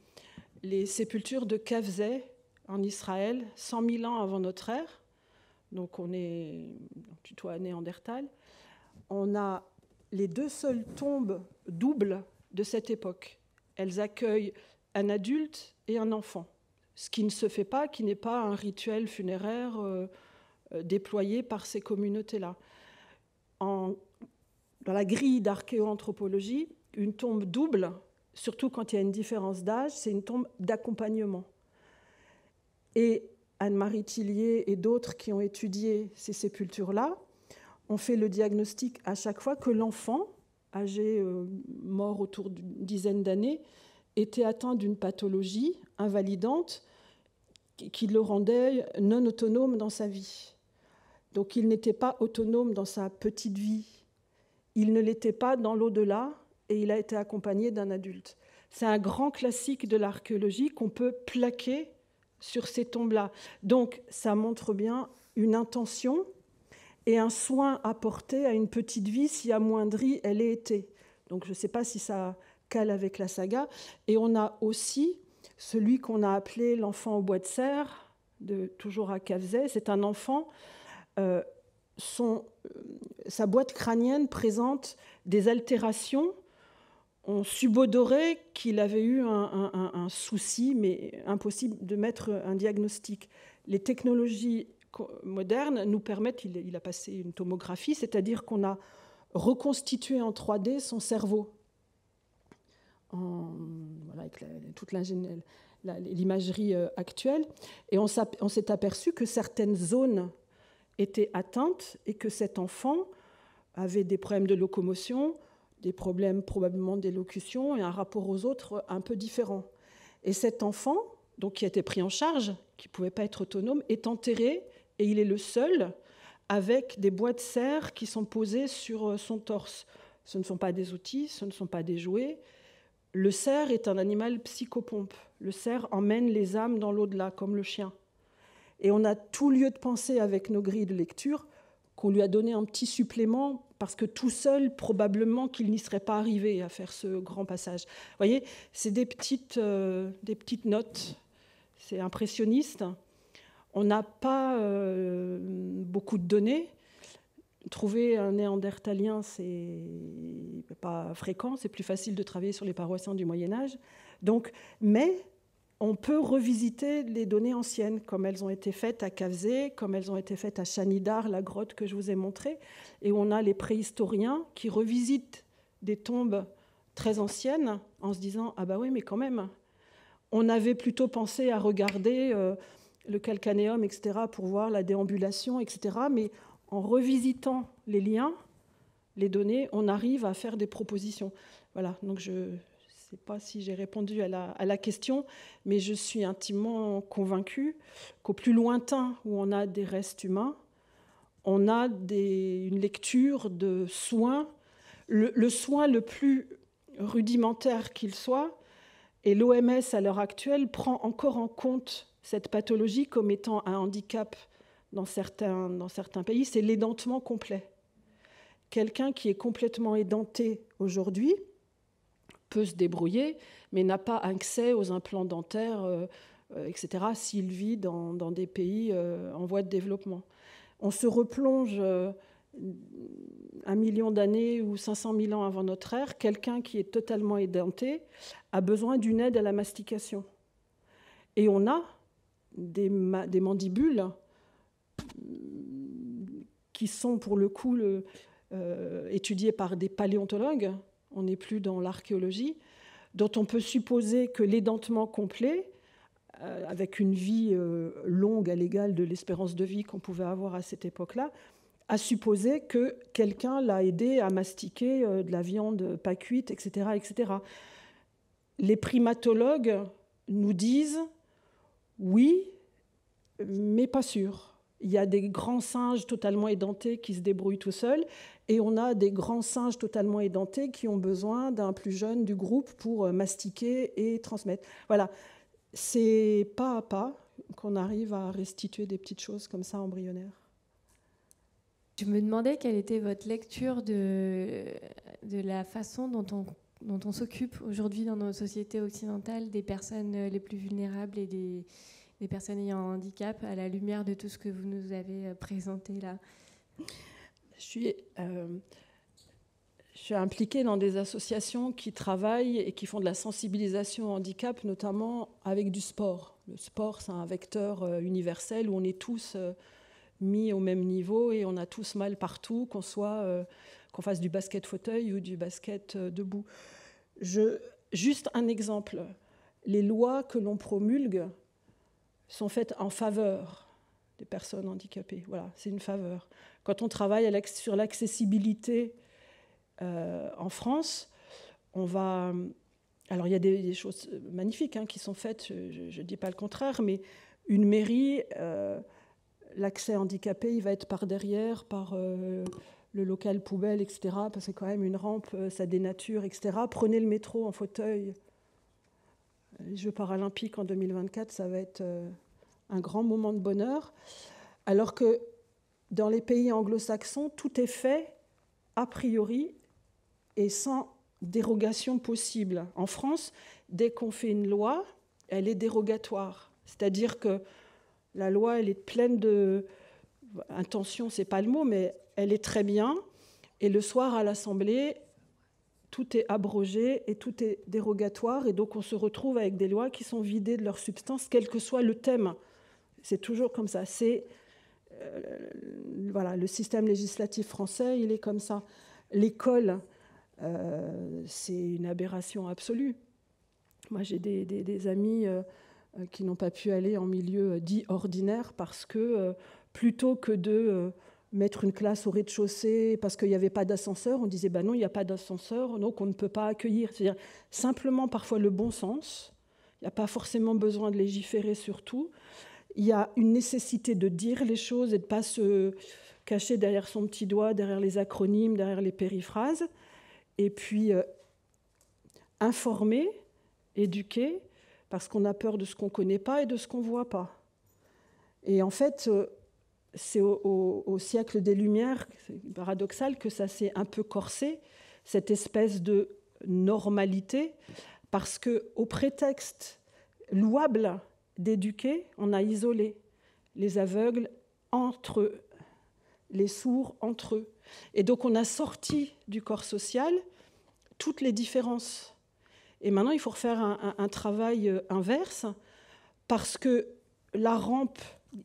Les sépultures de Kavzeh en Israël, 100 000 ans avant notre ère, donc on est plutôt Néandertal, on a les deux seules tombes doubles de cette époque. Elles accueillent un adulte et un enfant. Ce qui ne se fait pas, qui n'est pas un rituel funéraire euh, euh, déployé par ces communautés-là. dans la grille d'archéoanthropologie, une tombe double, surtout quand il y a une différence d'âge, c'est une tombe d'accompagnement. Et Anne-Marie Tillier et d'autres qui ont étudié ces sépultures-là ont fait le diagnostic à chaque fois que l'enfant, âgé euh, mort autour d'une dizaine d'années, était atteint d'une pathologie invalidante qui le rendait non autonome dans sa vie. Donc il n'était pas autonome dans sa petite vie. Il ne l'était pas dans l'au-delà et il a été accompagné d'un adulte. C'est un grand classique de l'archéologie qu'on peut plaquer sur ces tombes-là. Donc ça montre bien une intention et un soin apporté à une petite vie si amoindrie elle ait été. Donc je ne sais pas si ça, avec la saga. Et on a aussi celui qu'on a appelé l'enfant au bois de serre, toujours à Cavzay. C'est un enfant. Euh, euh, sa boîte crânienne présente des altérations. On subodorait qu'il avait eu un, souci, mais impossible de mettre un diagnostic. Les technologies modernes nous permettent, il a passé une tomographie, c'est-à-dire qu'on a reconstitué en 3D son cerveau voilà, avec toute l'imagerie euh, actuelle, et on s'est aperçu que certaines zones étaient atteintes et que cet enfant avait des problèmes de locomotion, des problèmes probablement d'élocution et un rapport aux autres un peu différent. Et cet enfant, donc qui a été pris en charge, qui ne pouvait pas être autonome, est enterré et il est le seul avec des bois de serre qui sont posés sur euh, son torse. Ce ne sont pas des outils, ce ne sont pas des jouets, le cerf est un animal psychopompe. Le cerf emmène les âmes dans l'au-delà, comme le chien. Et on a tout lieu de penser avec nos grilles de lecture qu'on lui a donné un petit supplément parce que tout seul, probablement qu'il n'y serait pas arrivé à faire ce grand passage. Vous voyez, c'est des, petites, euh, notes, c'est impressionniste. On n'a pas euh, beaucoup de données, Trouver un néandertalien, c'est pas fréquent, c'est plus facile de travailler sur les paroissiens du Moyen Âge. Donc, mais on peut revisiter les données anciennes, comme elles ont été faites à Cavzé, comme elles ont été faites à Chanidar, la grotte que je vous ai montrée. Et on a les préhistoriens qui revisitent des tombes très anciennes en se disant Ah, bah oui, mais quand même, on avait plutôt pensé à regarder euh, le calcanéum, etc., pour voir la déambulation, etc. Mais en revisitant les liens, les données, on arrive à faire des propositions. Voilà, donc je ne sais pas si j'ai répondu à la, question, mais je suis intimement convaincue qu'au plus lointain où on a des restes humains, on a une lecture de soins, le, le soin le plus rudimentaire qu'il soit, et l'OMS à l'heure actuelle prend encore en compte cette pathologie comme étant un handicap dans certains, dans certains pays, c'est l'édentement complet. Quelqu'un qui est complètement édenté aujourd'hui peut se débrouiller, mais n'a pas accès aux implants dentaires, euh, etc., s'il vit dans, des pays euh, en voie de développement. On se replonge euh, un million d'années ou 500 000 ans avant notre ère, quelqu'un qui est totalement édenté a besoin d'une aide à la mastication. Et on a des, des mandibules qui sont pour le coup euh, étudiés par des paléontologues, on n'est plus dans l'archéologie, dont on peut supposer que l'édentement complet, euh, avec une vie euh, longue à l'égal de l'espérance de vie qu'on pouvait avoir à cette époque-là, a supposé que quelqu'un l'a aidé à mastiquer de la viande pas cuite, etc., etc. Les primatologues nous disent oui, mais pas sûr. Il y a des grands singes totalement édentés qui se débrouillent tout seuls, et on a des grands singes totalement édentés qui ont besoin d'un plus jeune du groupe pour euh, mastiquer et transmettre. Voilà, c'est pas à pas qu'on arrive à restituer des petites choses comme ça embryonnaires. Je me demandais quelle était votre lecture de, de la façon dont dont on s'occupe aujourd'hui dans nos sociétés occidentales des personnes euh, les plus vulnérables et des, des personnes ayant un handicap à la lumière de tout ce que vous nous avez euh, présenté là Je suis, euh, je suis impliquée dans des associations qui travaillent et qui font de la sensibilisation au handicap, notamment avec du sport. Le sport, c'est un vecteur euh, universel où on est tous mis au même niveau et on a tous mal partout, qu'on soit qu'on fasse du basket fauteuil ou du basket debout. Je, juste un exemple. Les lois que l'on promulgue sont faites en faveur des personnes handicapées. Voilà, c'est une faveur. Quand on travaille sur l'accessibilité euh, en France, on va... Alors il y a des, choses magnifiques hein, qui sont faites, je ne dis pas le contraire, mais une mairie, euh, l'accès handicapé, il va être par derrière, par euh, le local poubelle, etc. Parce que quand même une rampe, ça dénature, etc. Prenez le métro en fauteuil les euh, Jeux paralympiques en 2024, ça va être euh, un grand moment de bonheur. Alors que dans les pays anglo-saxons, tout est fait a priori et sans dérogation possible. En France, dès qu'on fait une loi, elle est dérogatoire. C'est-à-dire que la loi, elle est pleine de intention, c'est pas le mot, mais elle est très bien. Et le soir à l'Assemblée, tout est abrogé et tout est dérogatoire, et donc on se retrouve avec des lois qui sont vidées de leur substance, quel que soit le thème. C'est toujours comme ça. C'est euh, voilà, le système législatif français, il est comme ça. L'école, euh, c'est une aberration absolue. Moi, j'ai des, amis euh, qui n'ont pas pu aller en milieu dit ordinaire parce que plutôt que de mettre une classe au rez-de-chaussée parce qu'il n'y avait pas d'ascenseur. On disait, ben non, il n'y a pas d'ascenseur, donc on ne peut pas accueillir. C'est-à-dire simplement parfois le bon sens. Il n'y a pas forcément besoin de légiférer sur tout. Il y a une nécessité de dire les choses et de ne pas se cacher derrière son petit doigt, derrière les acronymes, derrière les périphrases. Et puis, euh, informer, éduquer, parce qu'on a peur de ce qu'on ne connaît pas et de ce qu'on ne voit pas. Et en fait, euh, c'est au, siècle des Lumières, paradoxal, que ça s'est un peu corsé, cette espèce de normalité, parce que au prétexte louable d'éduquer, on a isolé les aveugles entre eux, les sourds entre eux. Et donc on a sorti du corps social toutes les différences. Et maintenant, il faut refaire un travail euh, inverse, parce que la rampe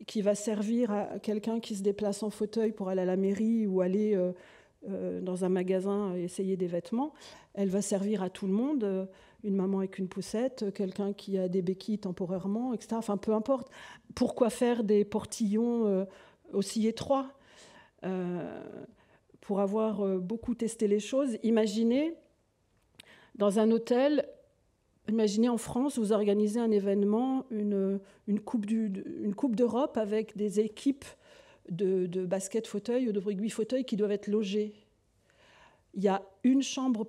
qui va servir à quelqu'un qui se déplace en fauteuil pour aller à la mairie ou aller euh, euh, dans un magasin essayer des vêtements, elle va servir à tout le monde, euh, une maman avec une poussette, quelqu'un qui a des béquilles temporairement, etc. Enfin, peu importe. Pourquoi faire des portillons aussi étroits Pour avoir beaucoup testé les choses, imaginez dans un hôtel Imaginez en France, vous organisez un événement, une, coupe, d'Europe avec des équipes de, basket fauteuil ou de rugby fauteuil qui doivent être logées. Il y a une chambre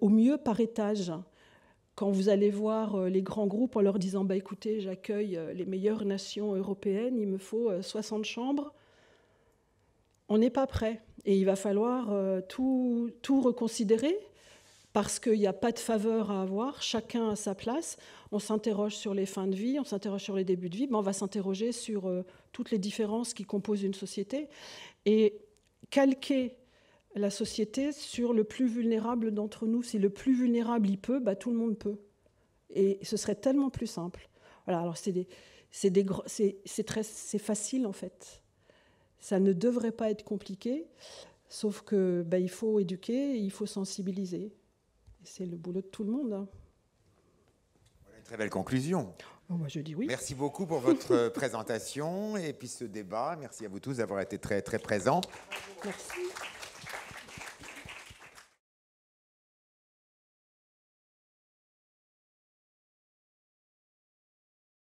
au mieux par étage. Quand vous allez voir euh, les grands groupes en leur disant bah, écoutez, j'accueille euh, les meilleures nations européennes, il me faut 60 euh, chambres, on n'est pas prêt. Et il va falloir tout reconsidérer parce qu'il n'y a pas de faveur à avoir, chacun à sa place. On s'interroge sur les fins de vie, on s'interroge sur les débuts de vie, mais ben, on va s'interroger sur euh, toutes les différences qui composent une société et calquer la société sur le plus vulnérable d'entre nous. Si le plus vulnérable il peut, ben, tout le monde peut. Et ce serait tellement plus simple. Voilà, alors c'est c'est facile en fait. Ça ne devrait pas être compliqué, sauf que ben, il faut éduquer, il faut sensibiliser c'est le boulot de tout le monde. Hein. Voilà une très belle conclusion. Moi, oh, bah, je dis oui. Merci beaucoup pour votre [LAUGHS] présentation et puis ce débat. Merci à vous tous d'avoir été très très présents. Merci.